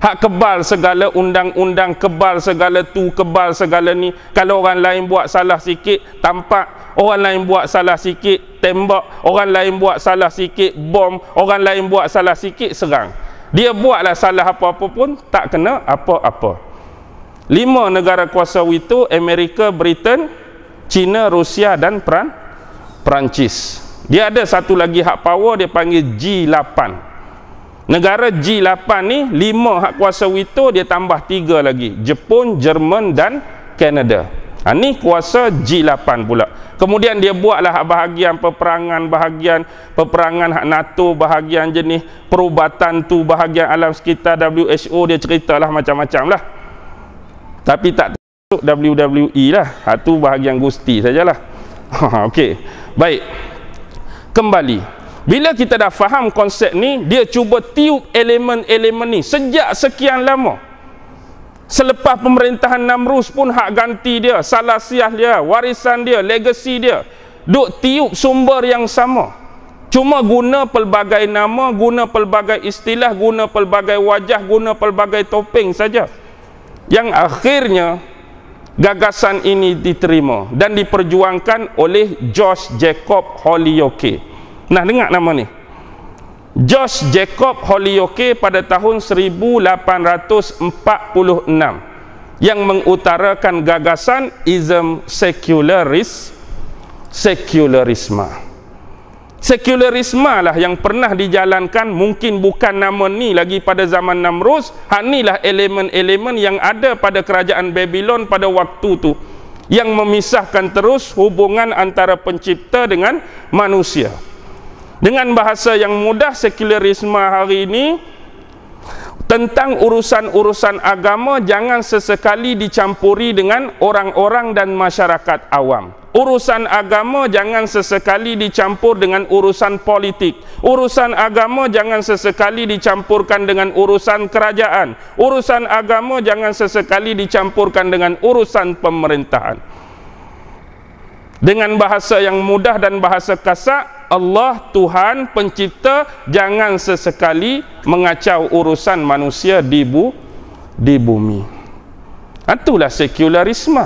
Hak kebal segala undang-undang, kebal segala tu, kebal segala ni. Kalau orang lain buat salah sikit, tampak. Orang lain buat salah sikit, tembak. Orang lain buat salah sikit, bom. Orang lain buat salah sikit, serang dia buatlah salah apa-apa pun tak kena apa-apa lima negara kuasa itu Amerika, Britain, China, Rusia dan Peran Perancis dia ada satu lagi hak power dia panggil G8 negara G8 ni lima hak kuasa itu dia tambah tiga lagi Jepun, Jerman dan Kanada ha, ni kuasa G8 pula Kemudian dia buatlah bahagian peperangan, bahagian peperangan hak NATO, bahagian jenis perubatan tu, bahagian alam sekitar WHO, dia ceritalah macam-macam lah. Tapi tak termasuk WWE lah. Hak tu bahagian gusti sajalah. Ha, okey, baik. Kembali. Bila kita dah faham konsep ni, dia cuba tiup elemen-elemen ni sejak sekian lama. Selepas pemerintahan Namrus pun hak ganti dia, salasiah dia, warisan dia, legasi dia. Duk tiup sumber yang sama. Cuma guna pelbagai nama, guna pelbagai istilah, guna pelbagai wajah, guna pelbagai topeng saja. Yang akhirnya gagasan ini diterima dan diperjuangkan oleh Josh Jacob Holyoke. Nah, dengar nama ni. Josh Jacob Holyoke pada tahun 1846 yang mengutarakan gagasan ism secularis secularisma. Sekularisme lah yang pernah dijalankan mungkin bukan nama ni lagi pada zaman Namrus. Hak ni lah elemen-elemen yang ada pada kerajaan Babylon pada waktu tu. Yang memisahkan terus hubungan antara pencipta dengan Manusia dengan bahasa yang mudah sekularisme hari ini tentang urusan-urusan agama jangan sesekali dicampuri dengan orang-orang dan masyarakat awam. Urusan agama jangan sesekali dicampur dengan urusan politik. Urusan agama jangan sesekali dicampurkan dengan urusan kerajaan. Urusan agama jangan sesekali dicampurkan dengan urusan pemerintahan dengan bahasa yang mudah dan bahasa kasar Allah Tuhan pencipta jangan sesekali mengacau urusan manusia di bu di bumi itulah sekularisme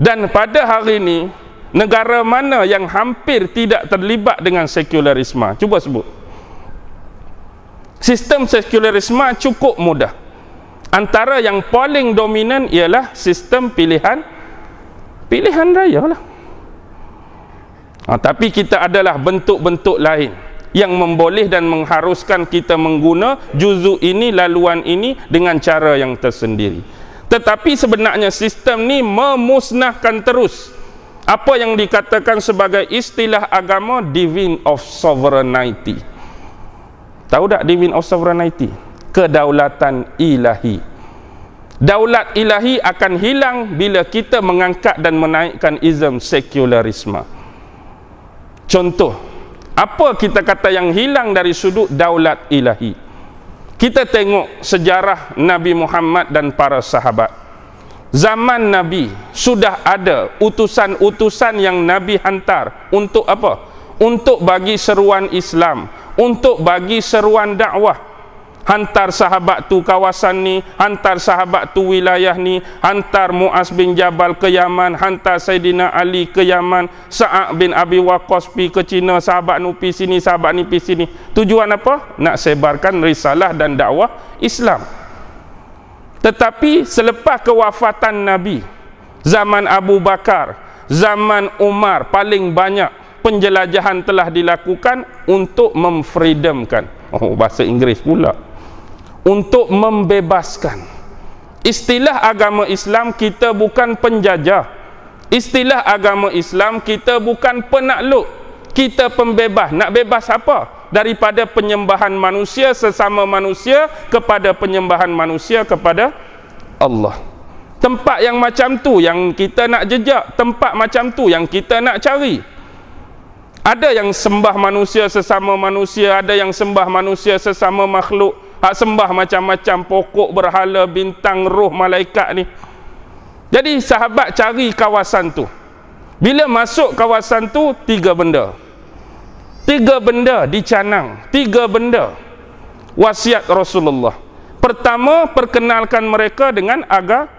dan pada hari ini negara mana yang hampir tidak terlibat dengan sekularisme cuba sebut sistem sekularisme cukup mudah antara yang paling dominan ialah sistem pilihan pilihan raya lah ha, tapi kita adalah bentuk-bentuk lain yang memboleh dan mengharuskan kita mengguna juzuk ini, laluan ini dengan cara yang tersendiri tetapi sebenarnya sistem ni memusnahkan terus apa yang dikatakan sebagai istilah agama Divine of Sovereignty. Tahu tak Divine of Sovereignty? Kedaulatan ilahi. Daulat ilahi akan hilang bila kita mengangkat dan menaikkan izm sekularisme. Contoh, apa kita kata yang hilang dari sudut daulat ilahi? Kita tengok sejarah Nabi Muhammad dan para sahabat. Zaman Nabi sudah ada utusan-utusan yang Nabi hantar untuk apa? Untuk bagi seruan Islam, untuk bagi seruan dakwah, hantar sahabat tu kawasan ni, hantar sahabat tu wilayah ni, hantar Muaz bin Jabal ke Yaman, hantar Saidina Ali ke Yaman, Sa'ad bin Abi Waqqas pi ke Cina, sahabat nu pi sini, sahabat ni pi sini. Tujuan apa? Nak sebarkan risalah dan dakwah Islam. Tetapi selepas kewafatan Nabi, zaman Abu Bakar, zaman Umar paling banyak penjelajahan telah dilakukan untuk memfreedomkan. Oh, bahasa Inggeris pula untuk membebaskan. Istilah agama Islam kita bukan penjajah. Istilah agama Islam kita bukan penakluk. Kita pembebas. Nak bebas apa? Daripada penyembahan manusia sesama manusia kepada penyembahan manusia kepada Allah. Tempat yang macam tu yang kita nak jejak, tempat macam tu yang kita nak cari. Ada yang sembah manusia sesama manusia, ada yang sembah manusia sesama makhluk hak sembah macam-macam pokok berhala bintang roh malaikat ni jadi sahabat cari kawasan tu bila masuk kawasan tu tiga benda tiga benda dicanang tiga benda wasiat Rasulullah pertama perkenalkan mereka dengan aga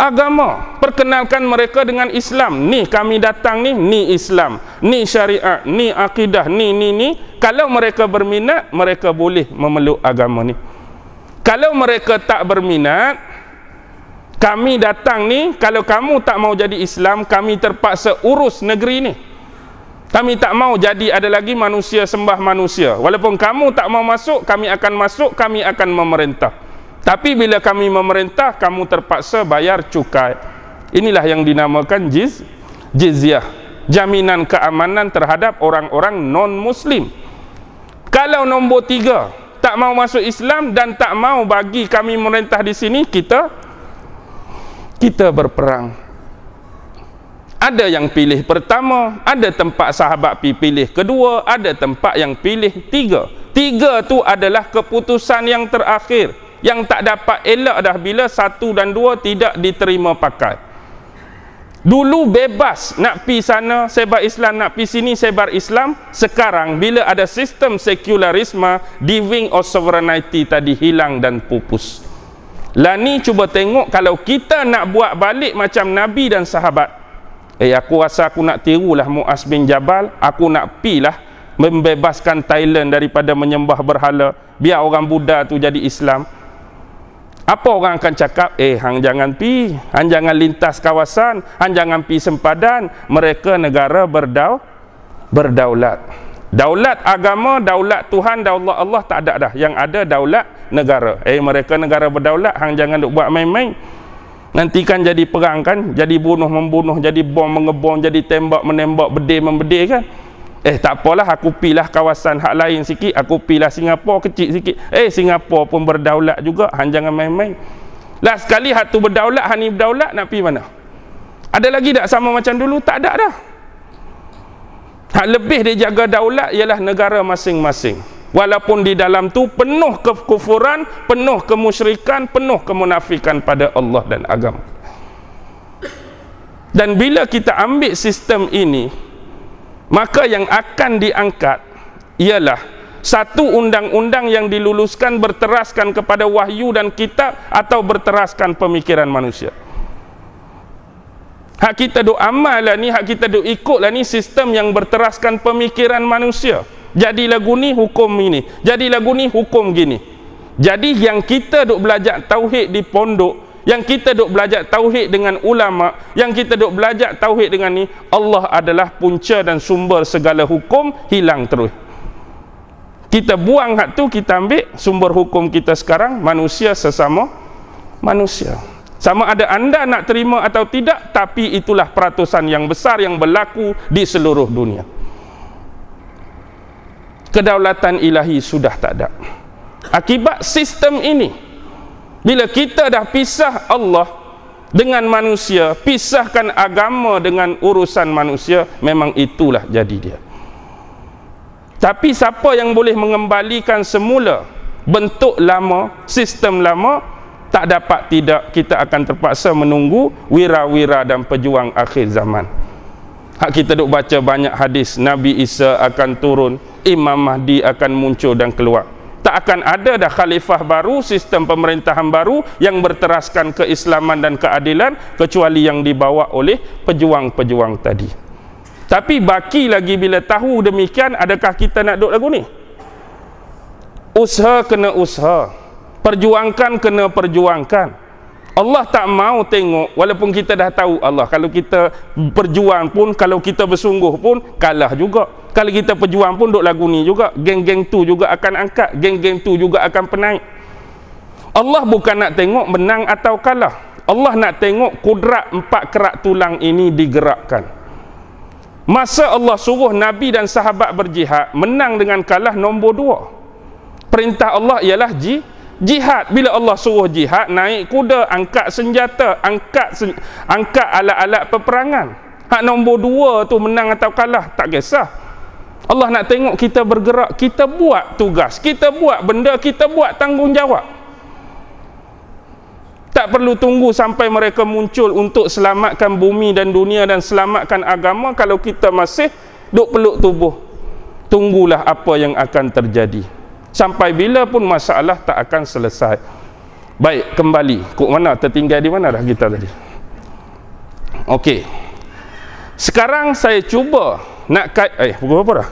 agama perkenalkan mereka dengan Islam ni kami datang ni ni Islam ni syariat ni akidah ni ni ni kalau mereka berminat mereka boleh memeluk agama ni kalau mereka tak berminat kami datang ni kalau kamu tak mau jadi Islam kami terpaksa urus negeri ni kami tak mau jadi ada lagi manusia sembah manusia walaupun kamu tak mau masuk kami akan masuk kami akan memerintah tapi bila kami memerintah kamu terpaksa bayar cukai. Inilah yang dinamakan jiz jizyah, jaminan keamanan terhadap orang-orang non muslim. Kalau nombor tiga tak mau masuk Islam dan tak mau bagi kami merintah di sini kita kita berperang. Ada yang pilih pertama, ada tempat sahabat pi pilih kedua, ada tempat yang pilih tiga. Tiga tu adalah keputusan yang terakhir yang tak dapat elak dah bila satu dan dua tidak diterima pakai dulu bebas nak pi sana sebar Islam nak pi sini sebar Islam sekarang bila ada sistem sekularisme di wing of sovereignty tadi hilang dan pupus lah ni cuba tengok kalau kita nak buat balik macam Nabi dan sahabat eh aku rasa aku nak tirulah Mu'az bin Jabal aku nak pi lah membebaskan Thailand daripada menyembah berhala biar orang Buddha tu jadi Islam apa orang akan cakap eh hang jangan pi hang jangan lintas kawasan hang jangan pi sempadan mereka negara berdau berdaulat daulat agama daulat Tuhan daulat Allah tak ada dah yang ada daulat negara eh mereka negara berdaulat hang jangan duk buat main-main nanti kan jadi perang kan jadi bunuh membunuh jadi bom mengebom jadi tembak menembak bedil membedil kan Eh tak apalah aku pilah kawasan hak lain sikit Aku pilah Singapura kecil sikit Eh Singapura pun berdaulat juga Han jangan main-main Lah sekali hak tu berdaulat Han ni berdaulat nak pergi mana Ada lagi tak sama macam dulu Tak ada dah Hak lebih dia jaga daulat Ialah negara masing-masing Walaupun di dalam tu penuh kekufuran Penuh kemusyrikan Penuh kemunafikan pada Allah dan agama Dan bila kita ambil sistem ini maka yang akan diangkat ialah satu undang-undang yang diluluskan berteraskan kepada wahyu dan kitab atau berteraskan pemikiran manusia. Hak kita duk amal lah ni, hak kita duk ikut lah ni sistem yang berteraskan pemikiran manusia. Jadi lagu ni hukum ini. Jadi lagu ni hukum gini. Jadi yang kita duk belajar tauhid di pondok, yang kita duk belajar tauhid dengan ulama yang kita duk belajar tauhid dengan ni Allah adalah punca dan sumber segala hukum hilang terus kita buang hak tu kita ambil sumber hukum kita sekarang manusia sesama manusia sama ada anda nak terima atau tidak tapi itulah peratusan yang besar yang berlaku di seluruh dunia kedaulatan ilahi sudah tak ada akibat sistem ini bila kita dah pisah Allah dengan manusia, pisahkan agama dengan urusan manusia, memang itulah jadi dia. Tapi siapa yang boleh mengembalikan semula bentuk lama, sistem lama, tak dapat tidak kita akan terpaksa menunggu wira-wira dan pejuang akhir zaman. Hak kita duk baca banyak hadis Nabi Isa akan turun, Imam Mahdi akan muncul dan keluar tak akan ada dah khalifah baru sistem pemerintahan baru yang berteraskan keislaman dan keadilan kecuali yang dibawa oleh pejuang-pejuang tadi tapi baki lagi bila tahu demikian adakah kita nak duduk lagu ni usaha kena usaha perjuangkan kena perjuangkan Allah tak mau tengok walaupun kita dah tahu Allah kalau kita berjuang pun kalau kita bersungguh pun kalah juga kalau kita berjuang pun duk lagu ni juga geng-geng tu juga akan angkat geng-geng tu juga akan penaik Allah bukan nak tengok menang atau kalah Allah nak tengok kudrat empat kerak tulang ini digerakkan masa Allah suruh Nabi dan sahabat berjihad menang dengan kalah nombor dua perintah Allah ialah ji jihad bila Allah suruh jihad naik kuda angkat senjata angkat sen- angkat alat-alat peperangan hak nombor dua tu menang atau kalah tak kisah Allah nak tengok kita bergerak kita buat tugas kita buat benda kita buat tanggungjawab tak perlu tunggu sampai mereka muncul untuk selamatkan bumi dan dunia dan selamatkan agama kalau kita masih duk peluk tubuh tunggulah apa yang akan terjadi sampai bila pun masalah tak akan selesai baik kembali Ke mana tertinggal di mana dah kita tadi okey sekarang saya cuba nak kait eh pukul apa dah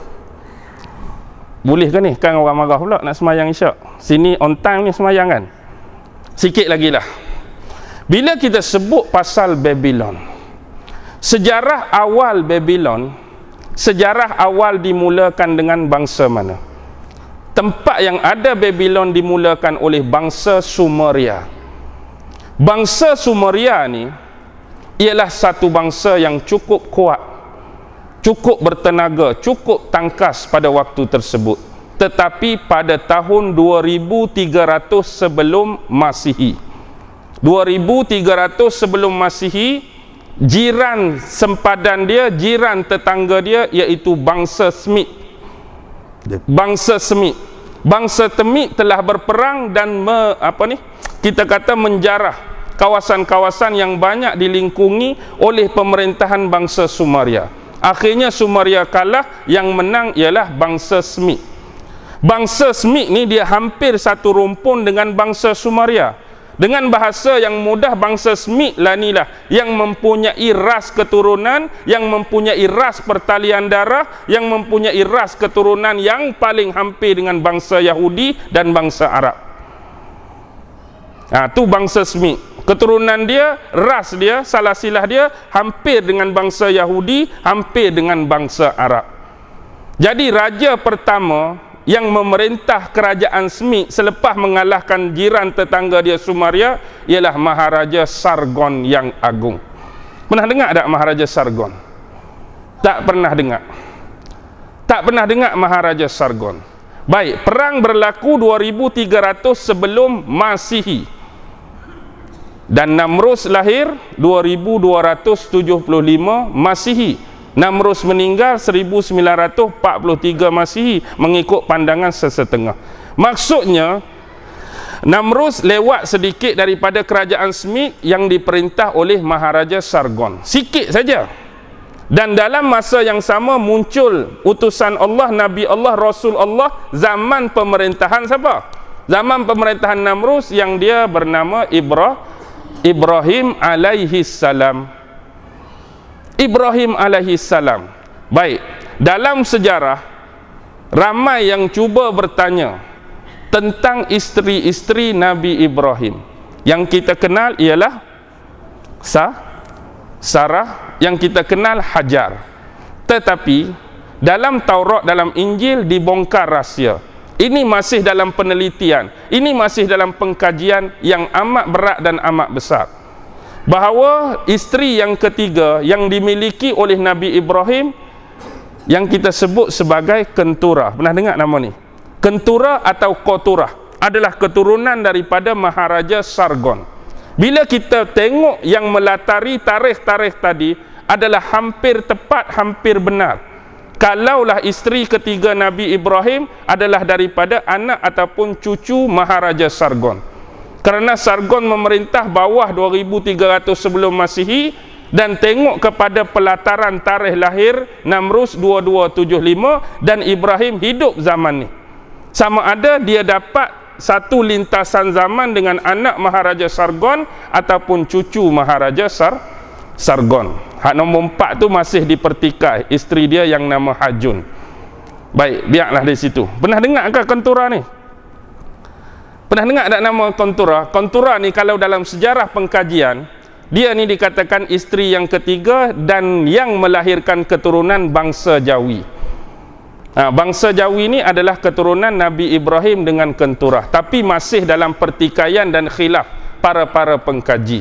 boleh ke ni kan orang marah pula nak semayang isyak sini on time ni semayang kan sikit lagi lah bila kita sebut pasal Babylon sejarah awal Babylon sejarah awal dimulakan dengan bangsa mana tempat yang ada Babylon dimulakan oleh bangsa Sumeria bangsa Sumeria ni ialah satu bangsa yang cukup kuat cukup bertenaga cukup tangkas pada waktu tersebut tetapi pada tahun 2300 sebelum Masihi 2300 sebelum Masihi jiran sempadan dia jiran tetangga dia iaitu bangsa Smith bangsa Semit. Bangsa Temit telah berperang dan me, apa ni? Kita kata menjarah kawasan-kawasan yang banyak dilingkungi oleh pemerintahan bangsa Sumaria. Akhirnya Sumaria kalah, yang menang ialah bangsa Semit. Bangsa Semit ni dia hampir satu rumpun dengan bangsa Sumaria dengan bahasa yang mudah bangsa Semit lanilah lah, yang mempunyai ras keturunan yang mempunyai ras pertalian darah yang mempunyai ras keturunan yang paling hampir dengan bangsa Yahudi dan bangsa Arab. Ah tu bangsa Semit. Keturunan dia, ras dia, salah silah dia hampir dengan bangsa Yahudi, hampir dengan bangsa Arab. Jadi raja pertama yang memerintah kerajaan semi selepas mengalahkan jiran tetangga dia Sumaria ialah Maharaja Sargon yang agung. Pernah dengar tak Maharaja Sargon? Tak pernah dengar. Tak pernah dengar Maharaja Sargon. Baik, perang berlaku 2300 sebelum Masihi. Dan Namrus lahir 2275 Masihi. Namrus meninggal 1943 Masihi mengikut pandangan sesetengah. Maksudnya Namrus lewat sedikit daripada kerajaan Smith yang diperintah oleh Maharaja Sargon. Sikit saja. Dan dalam masa yang sama muncul utusan Allah, Nabi Allah, Rasul Allah zaman pemerintahan siapa? Zaman pemerintahan Namrus yang dia bernama Ibrah, Ibrahim alaihi salam. Ibrahim alaihi salam. Baik, dalam sejarah ramai yang cuba bertanya tentang isteri-isteri Nabi Ibrahim. Yang kita kenal ialah Sa Sarah, yang kita kenal Hajar. Tetapi dalam Taurat dalam Injil dibongkar rahsia. Ini masih dalam penelitian. Ini masih dalam pengkajian yang amat berat dan amat besar bahawa isteri yang ketiga yang dimiliki oleh Nabi Ibrahim yang kita sebut sebagai Kentura. Pernah dengar nama ni? Kentura atau Kotura adalah keturunan daripada Maharaja Sargon. Bila kita tengok yang melatari tarikh-tarikh tadi adalah hampir tepat, hampir benar. Kalaulah isteri ketiga Nabi Ibrahim adalah daripada anak ataupun cucu Maharaja Sargon kerana Sargon memerintah bawah 2300 sebelum Masihi dan tengok kepada pelataran tarikh lahir Namrus 2275 dan Ibrahim hidup zaman ni. Sama ada dia dapat satu lintasan zaman dengan anak Maharaja Sargon ataupun cucu Maharaja Sar Sargon. Hak nombor empat tu masih dipertikai isteri dia yang nama Hajun. Baik, biarlah di situ. Pernah dengar ke kentura ni? Pernah dengar tak nama Kontura? Kontura ni kalau dalam sejarah pengkajian, dia ni dikatakan isteri yang ketiga dan yang melahirkan keturunan bangsa Jawi. Ha, bangsa Jawi ni adalah keturunan Nabi Ibrahim dengan Kenturah. Tapi masih dalam pertikaian dan khilaf para-para pengkaji.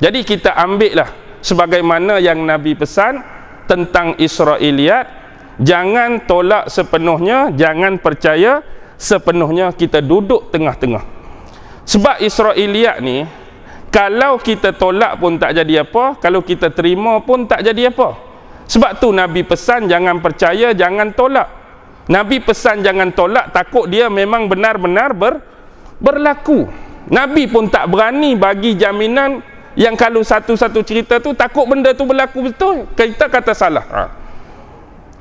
Jadi kita ambil lah sebagaimana yang Nabi pesan tentang Israeliat. Jangan tolak sepenuhnya, jangan percaya sepenuhnya kita duduk tengah-tengah sebab Israeliat ni kalau kita tolak pun tak jadi apa kalau kita terima pun tak jadi apa sebab tu Nabi pesan jangan percaya jangan tolak Nabi pesan jangan tolak takut dia memang benar-benar ber, berlaku Nabi pun tak berani bagi jaminan yang kalau satu-satu cerita tu takut benda tu berlaku betul kita kata salah ha.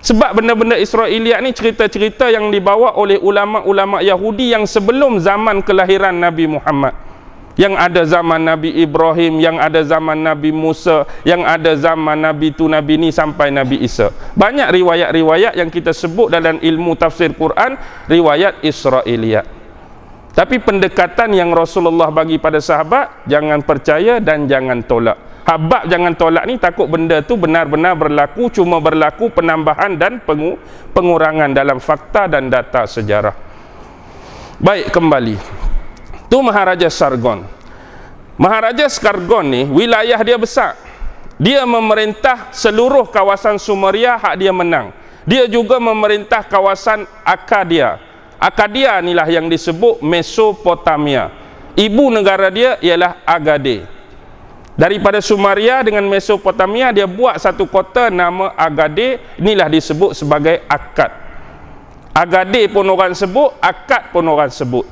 Sebab benda-benda Israeliat ni cerita-cerita yang dibawa oleh ulama-ulama Yahudi yang sebelum zaman kelahiran Nabi Muhammad. Yang ada zaman Nabi Ibrahim, yang ada zaman Nabi Musa, yang ada zaman Nabi tu Nabi ni sampai Nabi Isa. Banyak riwayat-riwayat yang kita sebut dalam ilmu tafsir Quran, riwayat Israeliat. Tapi pendekatan yang Rasulullah bagi pada sahabat, jangan percaya dan jangan tolak. Habab jangan tolak ni takut benda tu benar-benar berlaku cuma berlaku penambahan dan pengu- pengurangan dalam fakta dan data sejarah. Baik kembali. Tu Maharaja Sargon. Maharaja Sargon ni wilayah dia besar. Dia memerintah seluruh kawasan Sumeria hak dia menang. Dia juga memerintah kawasan Akadia. Akadia inilah yang disebut Mesopotamia. Ibu negara dia ialah Agade daripada Sumaria dengan Mesopotamia dia buat satu kota nama Agade inilah disebut sebagai Akkad. Agade pun orang sebut Akkad pun orang sebut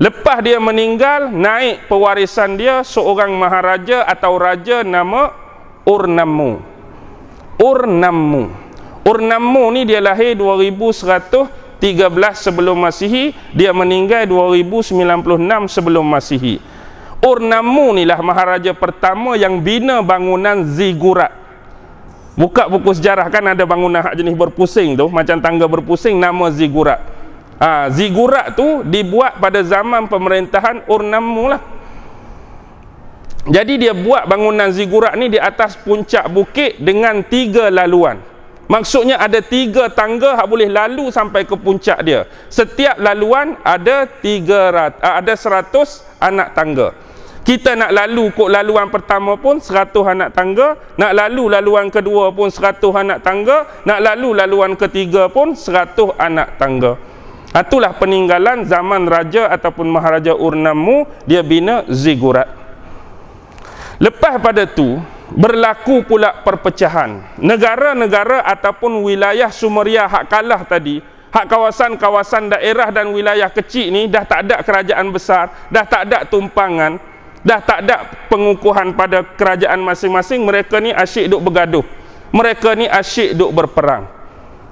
lepas dia meninggal naik pewarisan dia seorang maharaja atau raja nama Urnamu. Urnamu, Urnamu ni dia lahir 2113 sebelum Masihi dia meninggal 2096 sebelum Masihi Urnamu lah maharaja pertama yang bina bangunan Zigurat. Buka buku sejarah kan ada bangunan hak jenis berpusing tu, macam tangga berpusing nama Zigurat. Ha, Zigurat tu dibuat pada zaman pemerintahan Urnamu lah. Jadi dia buat bangunan Zigurat ni di atas puncak bukit dengan tiga laluan. Maksudnya ada tiga tangga hak boleh lalu sampai ke puncak dia. Setiap laluan ada tiga ada seratus anak tangga kita nak lalu kok laluan pertama pun 100 anak tangga, nak lalu laluan kedua pun 100 anak tangga, nak lalu laluan ketiga pun 100 anak tangga. Itulah peninggalan zaman raja ataupun maharaja Urnamu dia bina zigurat. Lepas pada tu berlaku pula perpecahan. Negara-negara ataupun wilayah Sumeria hak kalah tadi hak kawasan-kawasan daerah dan wilayah kecil ni dah tak ada kerajaan besar, dah tak ada tumpangan dah tak ada pengukuhan pada kerajaan masing-masing mereka ni asyik duk bergaduh mereka ni asyik duk berperang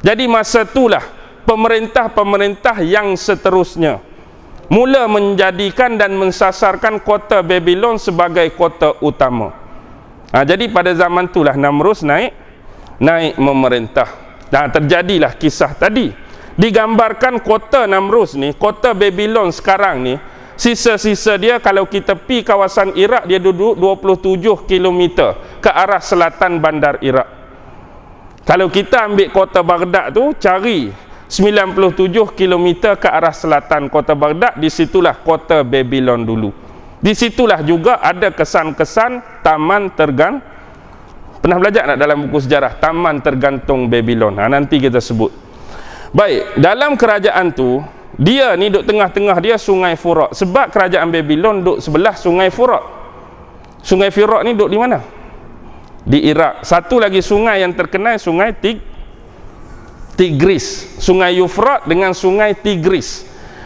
jadi masa itulah pemerintah-pemerintah yang seterusnya mula menjadikan dan mensasarkan kota Babylon sebagai kota utama ha, jadi pada zaman itulah Namrus naik naik memerintah dan terjadilah kisah tadi digambarkan kota Namrus ni kota Babylon sekarang ni Sisa-sisa dia kalau kita pi kawasan Irak dia duduk 27 km ke arah selatan bandar Irak. Kalau kita ambil kota Baghdad tu cari 97 km ke arah selatan kota Baghdad di situlah kota Babylon dulu. Di situlah juga ada kesan-kesan taman tergan Pernah belajar tak dalam buku sejarah Taman Tergantung Babylon? Ha, nanti kita sebut. Baik, dalam kerajaan tu, dia ni duk tengah-tengah dia sungai Furok sebab kerajaan Babylon duk sebelah sungai Furok sungai Furok ni duk di mana? di Iraq satu lagi sungai yang terkenal sungai Tig Tigris sungai Euphrat dengan sungai Tigris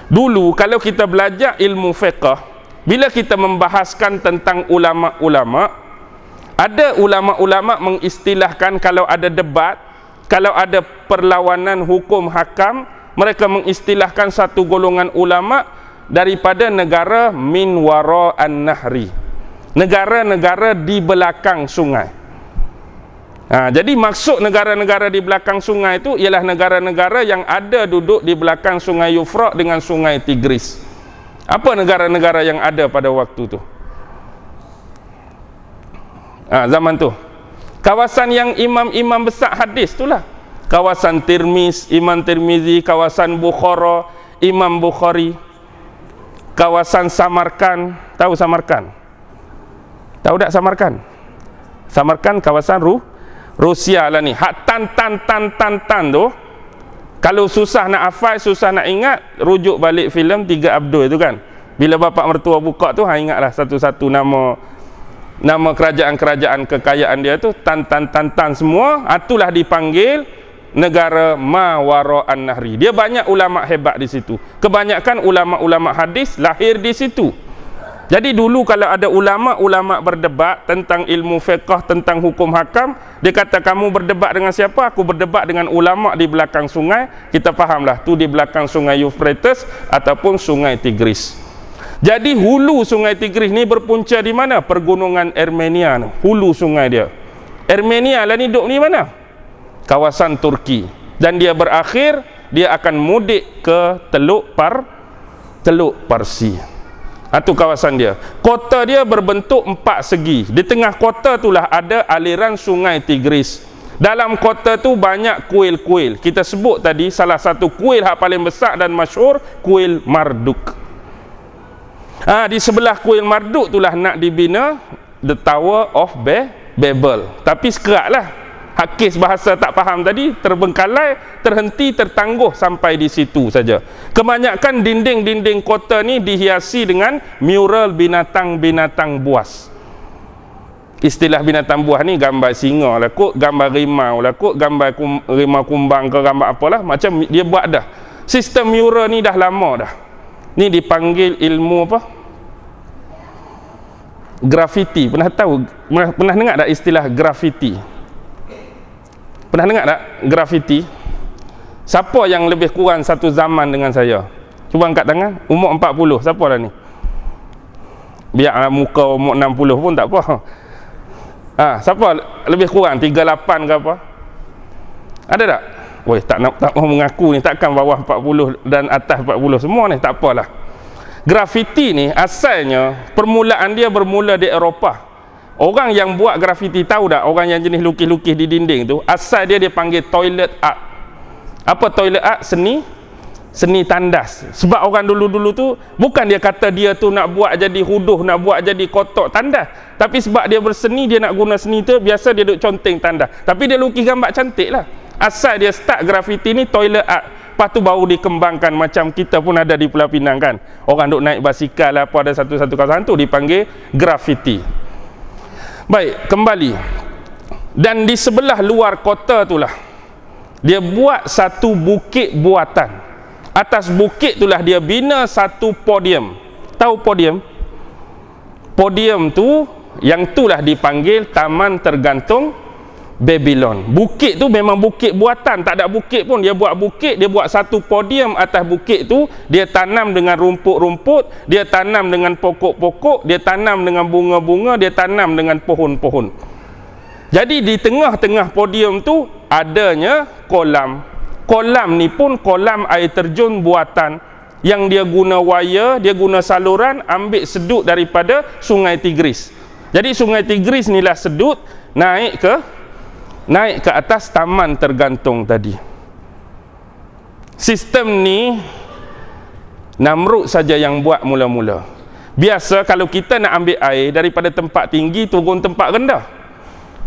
dulu kalau kita belajar ilmu fiqah bila kita membahaskan tentang ulama-ulama ada ulama-ulama mengistilahkan kalau ada debat kalau ada perlawanan hukum hakam mereka mengistilahkan satu golongan ulama daripada negara min an nahri negara-negara di belakang sungai ha, jadi maksud negara-negara di belakang sungai itu ialah negara-negara yang ada duduk di belakang sungai Yufrak dengan sungai Tigris apa negara-negara yang ada pada waktu itu ha, zaman tu kawasan yang imam-imam besar hadis itulah kawasan Tirmiz, Imam Tirmizi, kawasan Bukhara, Imam Bukhari, kawasan Samarkand, tahu Samarkand? Tahu tak Samarkand? Samarkand kawasan Ru Rusia lah ni. Hak tan tan tan tan tan tu. Kalau susah nak hafal, susah nak ingat, rujuk balik filem Tiga Abdul itu kan. Bila bapak mertua buka tu, ha ingatlah satu-satu nama nama kerajaan-kerajaan kekayaan dia tu tan tan tan tan semua itulah dipanggil negara Mawara An-Nahri. Dia banyak ulama hebat di situ. Kebanyakan ulama-ulama hadis lahir di situ. Jadi dulu kalau ada ulama-ulama berdebat tentang ilmu fiqh, tentang hukum hakam, dia kata kamu berdebat dengan siapa? Aku berdebat dengan ulama di belakang sungai. Kita fahamlah, tu di belakang sungai Euphrates ataupun sungai Tigris. Jadi hulu sungai Tigris ni berpunca di mana? Pergunungan Armenia Hulu sungai dia. Armenia lah ni duduk ni mana? kawasan Turki dan dia berakhir dia akan mudik ke Teluk Par Teluk Parsi. Itu kawasan dia. Kota dia berbentuk empat segi. Di tengah kota itulah ada aliran sungai Tigris. Dalam kota tu banyak kuil-kuil. Kita sebut tadi salah satu kuil yang paling besar dan masyur kuil Marduk. Ha, di sebelah kuil Marduk itulah nak dibina The Tower of Be Babel. Tapi sekeraklah hakis bahasa tak faham tadi terbengkalai, terhenti, tertangguh sampai di situ saja. Kebanyakan dinding-dinding kota ni dihiasi dengan mural binatang-binatang buas. Istilah binatang buas ni gambar singa lah kot, gambar rimau lah kot, gambar kum, rimau kumbang ke gambar apalah. Macam dia buat dah. Sistem mural ni dah lama dah. Ni dipanggil ilmu apa? Graffiti. Pernah tahu? Pernah, pernah dengar tak istilah Graffiti. Pernah dengar tak grafiti? Siapa yang lebih kurang satu zaman dengan saya? Cuba angkat tangan. Umur 40. Siapa lah ni? Biarlah muka umur 60 pun tak apa. Ha, siapa lebih kurang? 38 ke apa? Ada tak? Woi, tak nak tak mau mengaku ni. Takkan bawah 40 dan atas 40 semua ni. Tak apalah. Grafiti ni asalnya permulaan dia bermula di Eropah. Orang yang buat grafiti tahu tak orang yang jenis lukis-lukis di dinding tu asal dia dia panggil toilet art. Apa toilet art? Seni seni tandas. Sebab orang dulu-dulu tu bukan dia kata dia tu nak buat jadi huduh, nak buat jadi kotak tandas, tapi sebab dia berseni dia nak guna seni tu biasa dia duk conteng tandas. Tapi dia lukis gambar cantik lah. Asal dia start grafiti ni toilet art. Lepas tu baru dikembangkan macam kita pun ada di Pulau Pinang kan. Orang duk naik basikal lah, apa ada satu-satu kawasan tu dipanggil grafiti. Baik, kembali. Dan di sebelah luar kota itulah dia buat satu bukit buatan. Atas bukit itulah dia bina satu podium. Tahu podium? Podium tu yang itulah dipanggil taman tergantung Babylon. Bukit tu memang bukit buatan, tak ada bukit pun dia buat bukit, dia buat satu podium atas bukit tu, dia tanam dengan rumput-rumput, dia tanam dengan pokok-pokok, dia tanam dengan bunga-bunga, dia tanam dengan pohon-pohon. Jadi di tengah-tengah podium tu adanya kolam. Kolam ni pun kolam air terjun buatan yang dia guna wire, dia guna saluran ambil sedut daripada Sungai Tigris. Jadi Sungai Tigris ni lah sedut naik ke naik ke atas taman tergantung tadi sistem ni namrud saja yang buat mula-mula biasa kalau kita nak ambil air daripada tempat tinggi turun tempat rendah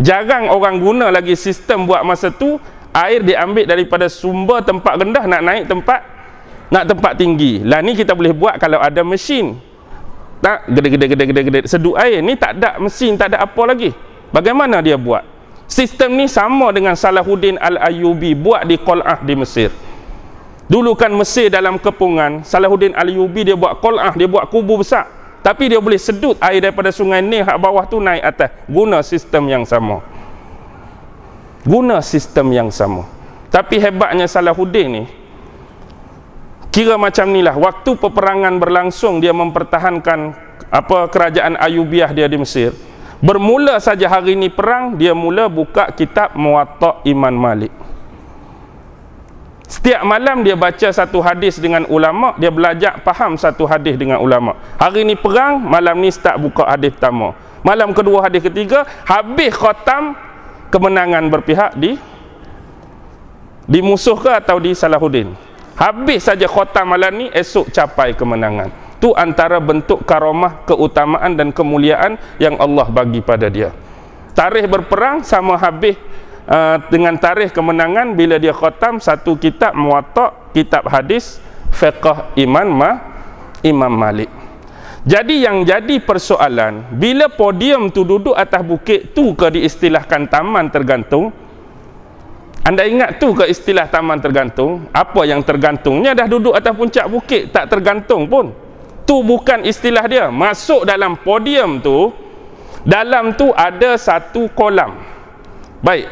jarang orang guna lagi sistem buat masa tu air diambil daripada sumber tempat rendah nak naik tempat nak tempat tinggi lah ni kita boleh buat kalau ada mesin tak gede gede gede gede gede seduk air ni tak ada mesin tak ada apa lagi bagaimana dia buat Sistem ni sama dengan Salahuddin Al-Ayubi buat di Qal'ah di Mesir. Dulu kan Mesir dalam kepungan, Salahuddin Al-Ayubi dia buat Qal'ah, dia buat kubu besar. Tapi dia boleh sedut air daripada sungai ni hak bawah tu naik atas. Guna sistem yang sama. Guna sistem yang sama. Tapi hebatnya Salahuddin ni, kira macam ni lah, waktu peperangan berlangsung dia mempertahankan apa kerajaan Ayubiah dia di Mesir, Bermula saja hari ini perang, dia mula buka kitab Muwatta' Iman Malik. Setiap malam dia baca satu hadis dengan ulama, dia belajar faham satu hadis dengan ulama. Hari ini perang, malam ni start buka hadis pertama. Malam kedua hadis ketiga, habis khatam kemenangan berpihak di di musuh ke atau di Salahuddin. Habis saja khatam malam ni, esok capai kemenangan tu antara bentuk karamah keutamaan dan kemuliaan yang Allah bagi pada dia tarikh berperang sama habis uh, dengan tarikh kemenangan bila dia khatam satu kitab muwatta' kitab hadis fiqh iman ma Imam Malik jadi yang jadi persoalan bila podium tu duduk atas bukit tu ke diistilahkan taman tergantung anda ingat tu ke istilah taman tergantung? Apa yang tergantungnya dah duduk atas puncak bukit, tak tergantung pun tu bukan istilah dia masuk dalam podium tu dalam tu ada satu kolam baik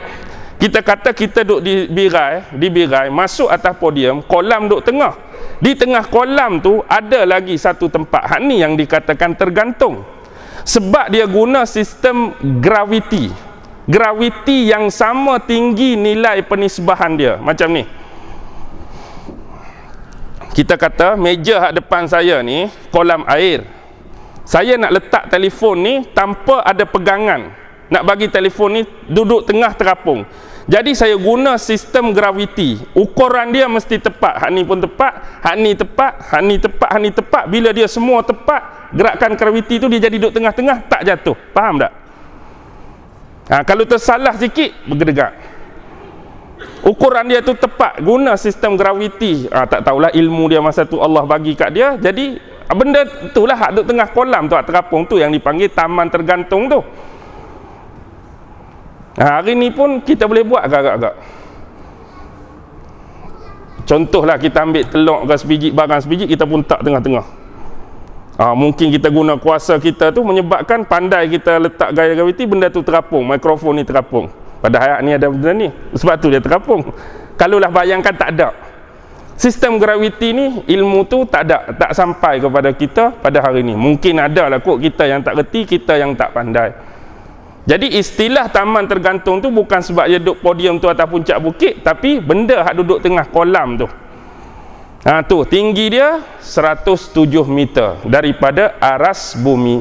kita kata kita duduk di birai di birai masuk atas podium kolam duduk tengah di tengah kolam tu ada lagi satu tempat hak ni yang dikatakan tergantung sebab dia guna sistem graviti graviti yang sama tinggi nilai penisbahan dia macam ni kita kata meja hak depan saya ni kolam air saya nak letak telefon ni tanpa ada pegangan nak bagi telefon ni duduk tengah terapung jadi saya guna sistem graviti ukuran dia mesti tepat hak ni pun tepat hak ni tepat hak ni tepat hak ni tepat bila dia semua tepat gerakan graviti tu dia jadi duduk tengah-tengah tak jatuh faham tak? Ha, kalau tersalah sikit bergedegak ukuran dia tu tepat guna sistem graviti ha, tak tahulah ilmu dia masa tu Allah bagi kat dia jadi benda tu lah hak duduk tengah kolam tu hak terapung tu yang dipanggil taman tergantung tu ha, hari ni pun kita boleh buat agak-agak contohlah kita ambil telok ke sebiji barang sebiji kita pun tak tengah-tengah ha, mungkin kita guna kuasa kita tu menyebabkan pandai kita letak gaya graviti benda tu terapung mikrofon ni terapung pada hayat ni ada benda ni sebab tu dia terapung kalaulah bayangkan tak ada sistem graviti ni ilmu tu tak ada tak sampai kepada kita pada hari ni mungkin ada lah kot kita yang tak reti kita yang tak pandai jadi istilah taman tergantung tu bukan sebab dia duduk podium tu ataupun puncak bukit tapi benda hak duduk tengah kolam tu ha, tu tinggi dia 107 meter daripada aras bumi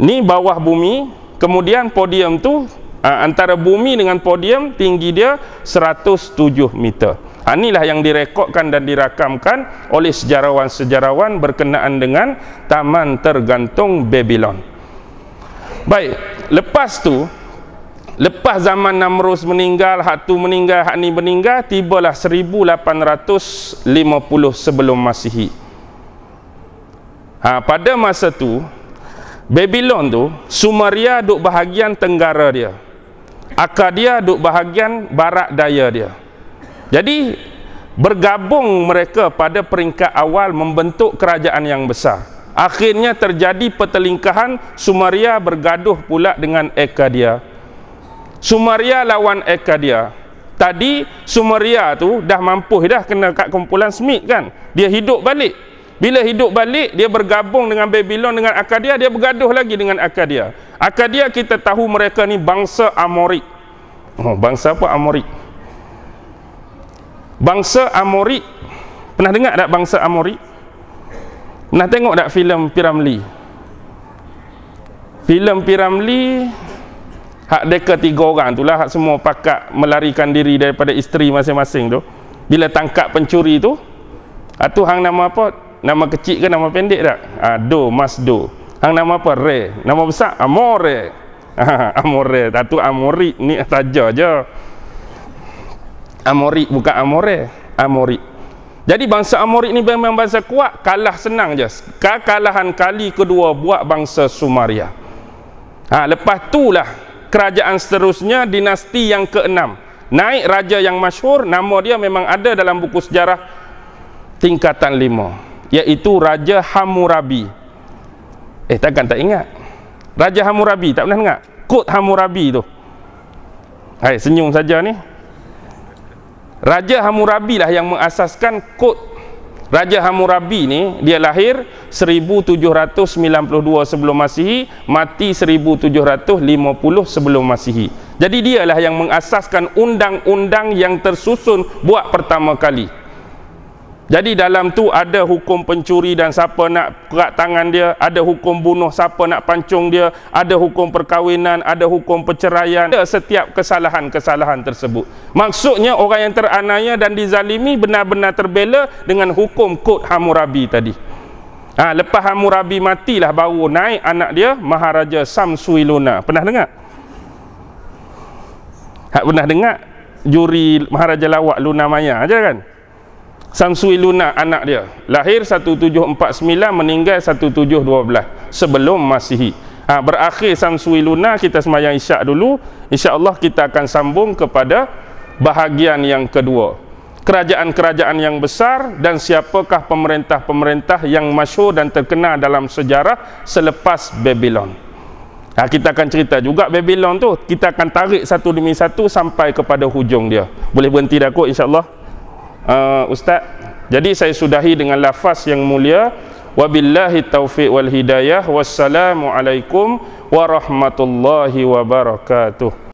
ni bawah bumi kemudian podium tu Ah, antara bumi dengan podium tinggi dia 107 meter. Ha, inilah yang direkodkan dan dirakamkan oleh sejarawan-sejarawan berkenaan dengan Taman Tergantung Babylon. Baik, lepas tu lepas zaman Namrus meninggal, Hatu meninggal, Hani meninggal, tibalah 1850 sebelum Masihi. Ha, pada masa tu Babylon tu Sumeria duduk bahagian tenggara dia akar dia duk bahagian barat daya dia. Jadi bergabung mereka pada peringkat awal membentuk kerajaan yang besar. Akhirnya terjadi petelingkahan Sumaria bergaduh pula dengan Ekadia. Sumaria lawan Ekadia. Tadi Sumaria tu dah mampu dah kena kat kumpulan Smith kan. Dia hidup balik. Bila hidup balik, dia bergabung dengan Babylon, dengan Akadia, dia bergaduh lagi dengan Akadia. Akadia kita tahu mereka ni bangsa Amorik. Oh, bangsa apa Amorik? Bangsa Amorik. Pernah dengar tak bangsa Amorik? Pernah tengok tak filem Piramli? Filem Piramli hak deka tiga orang tu lah hak semua pakat melarikan diri daripada isteri masing-masing tu bila tangkap pencuri tu atu hang nama apa nama kecil ke nama pendek tak? Ha, do, mas do. Hang nama apa? Re. Nama besar? Amore. Ha, amore. Tatu amori ni saja je. Amori bukan amore. Amori. Jadi bangsa Amori ni memang bangsa kuat. Kalah senang je. Kekalahan kali kedua buat bangsa Sumaria. Ha, lepas tu lah kerajaan seterusnya dinasti yang keenam naik raja yang masyhur nama dia memang ada dalam buku sejarah tingkatan lima iaitu Raja Hammurabi. Eh takkan tak ingat? Raja Hammurabi tak pernah dengar? Kod Hammurabi tu. Hai senyum saja ni. Raja Hammurabi lah yang mengasaskan kod Raja Hammurabi ni dia lahir 1792 sebelum Masihi, mati 1750 sebelum Masihi. Jadi dialah yang mengasaskan undang-undang yang tersusun buat pertama kali. Jadi dalam tu ada hukum pencuri dan siapa nak kerat tangan dia, ada hukum bunuh siapa nak pancung dia, ada hukum perkahwinan, ada hukum perceraian, ada setiap kesalahan-kesalahan tersebut. Maksudnya orang yang teranaya dan dizalimi benar-benar terbela dengan hukum kod Hammurabi tadi. Ha, lepas Hammurabi matilah baru naik anak dia Maharaja Samsuiluna. Pernah dengar? Tak ha, pernah dengar? Juri Maharaja Lawak Luna Maya aja kan? Samsui Luna anak dia lahir 1749 meninggal 1712 sebelum Masihi. Ha, berakhir Samsui Luna kita semayang Isyak dulu. Insya-Allah kita akan sambung kepada bahagian yang kedua. Kerajaan-kerajaan yang besar dan siapakah pemerintah-pemerintah yang masyhur dan terkenal dalam sejarah selepas Babylon. Ha, kita akan cerita juga Babylon tu. Kita akan tarik satu demi satu sampai kepada hujung dia. Boleh berhenti dah kot insya-Allah uh, ustaz jadi saya sudahi dengan lafaz yang mulia wabillahi taufiq wal hidayah wassalamu warahmatullahi wabarakatuh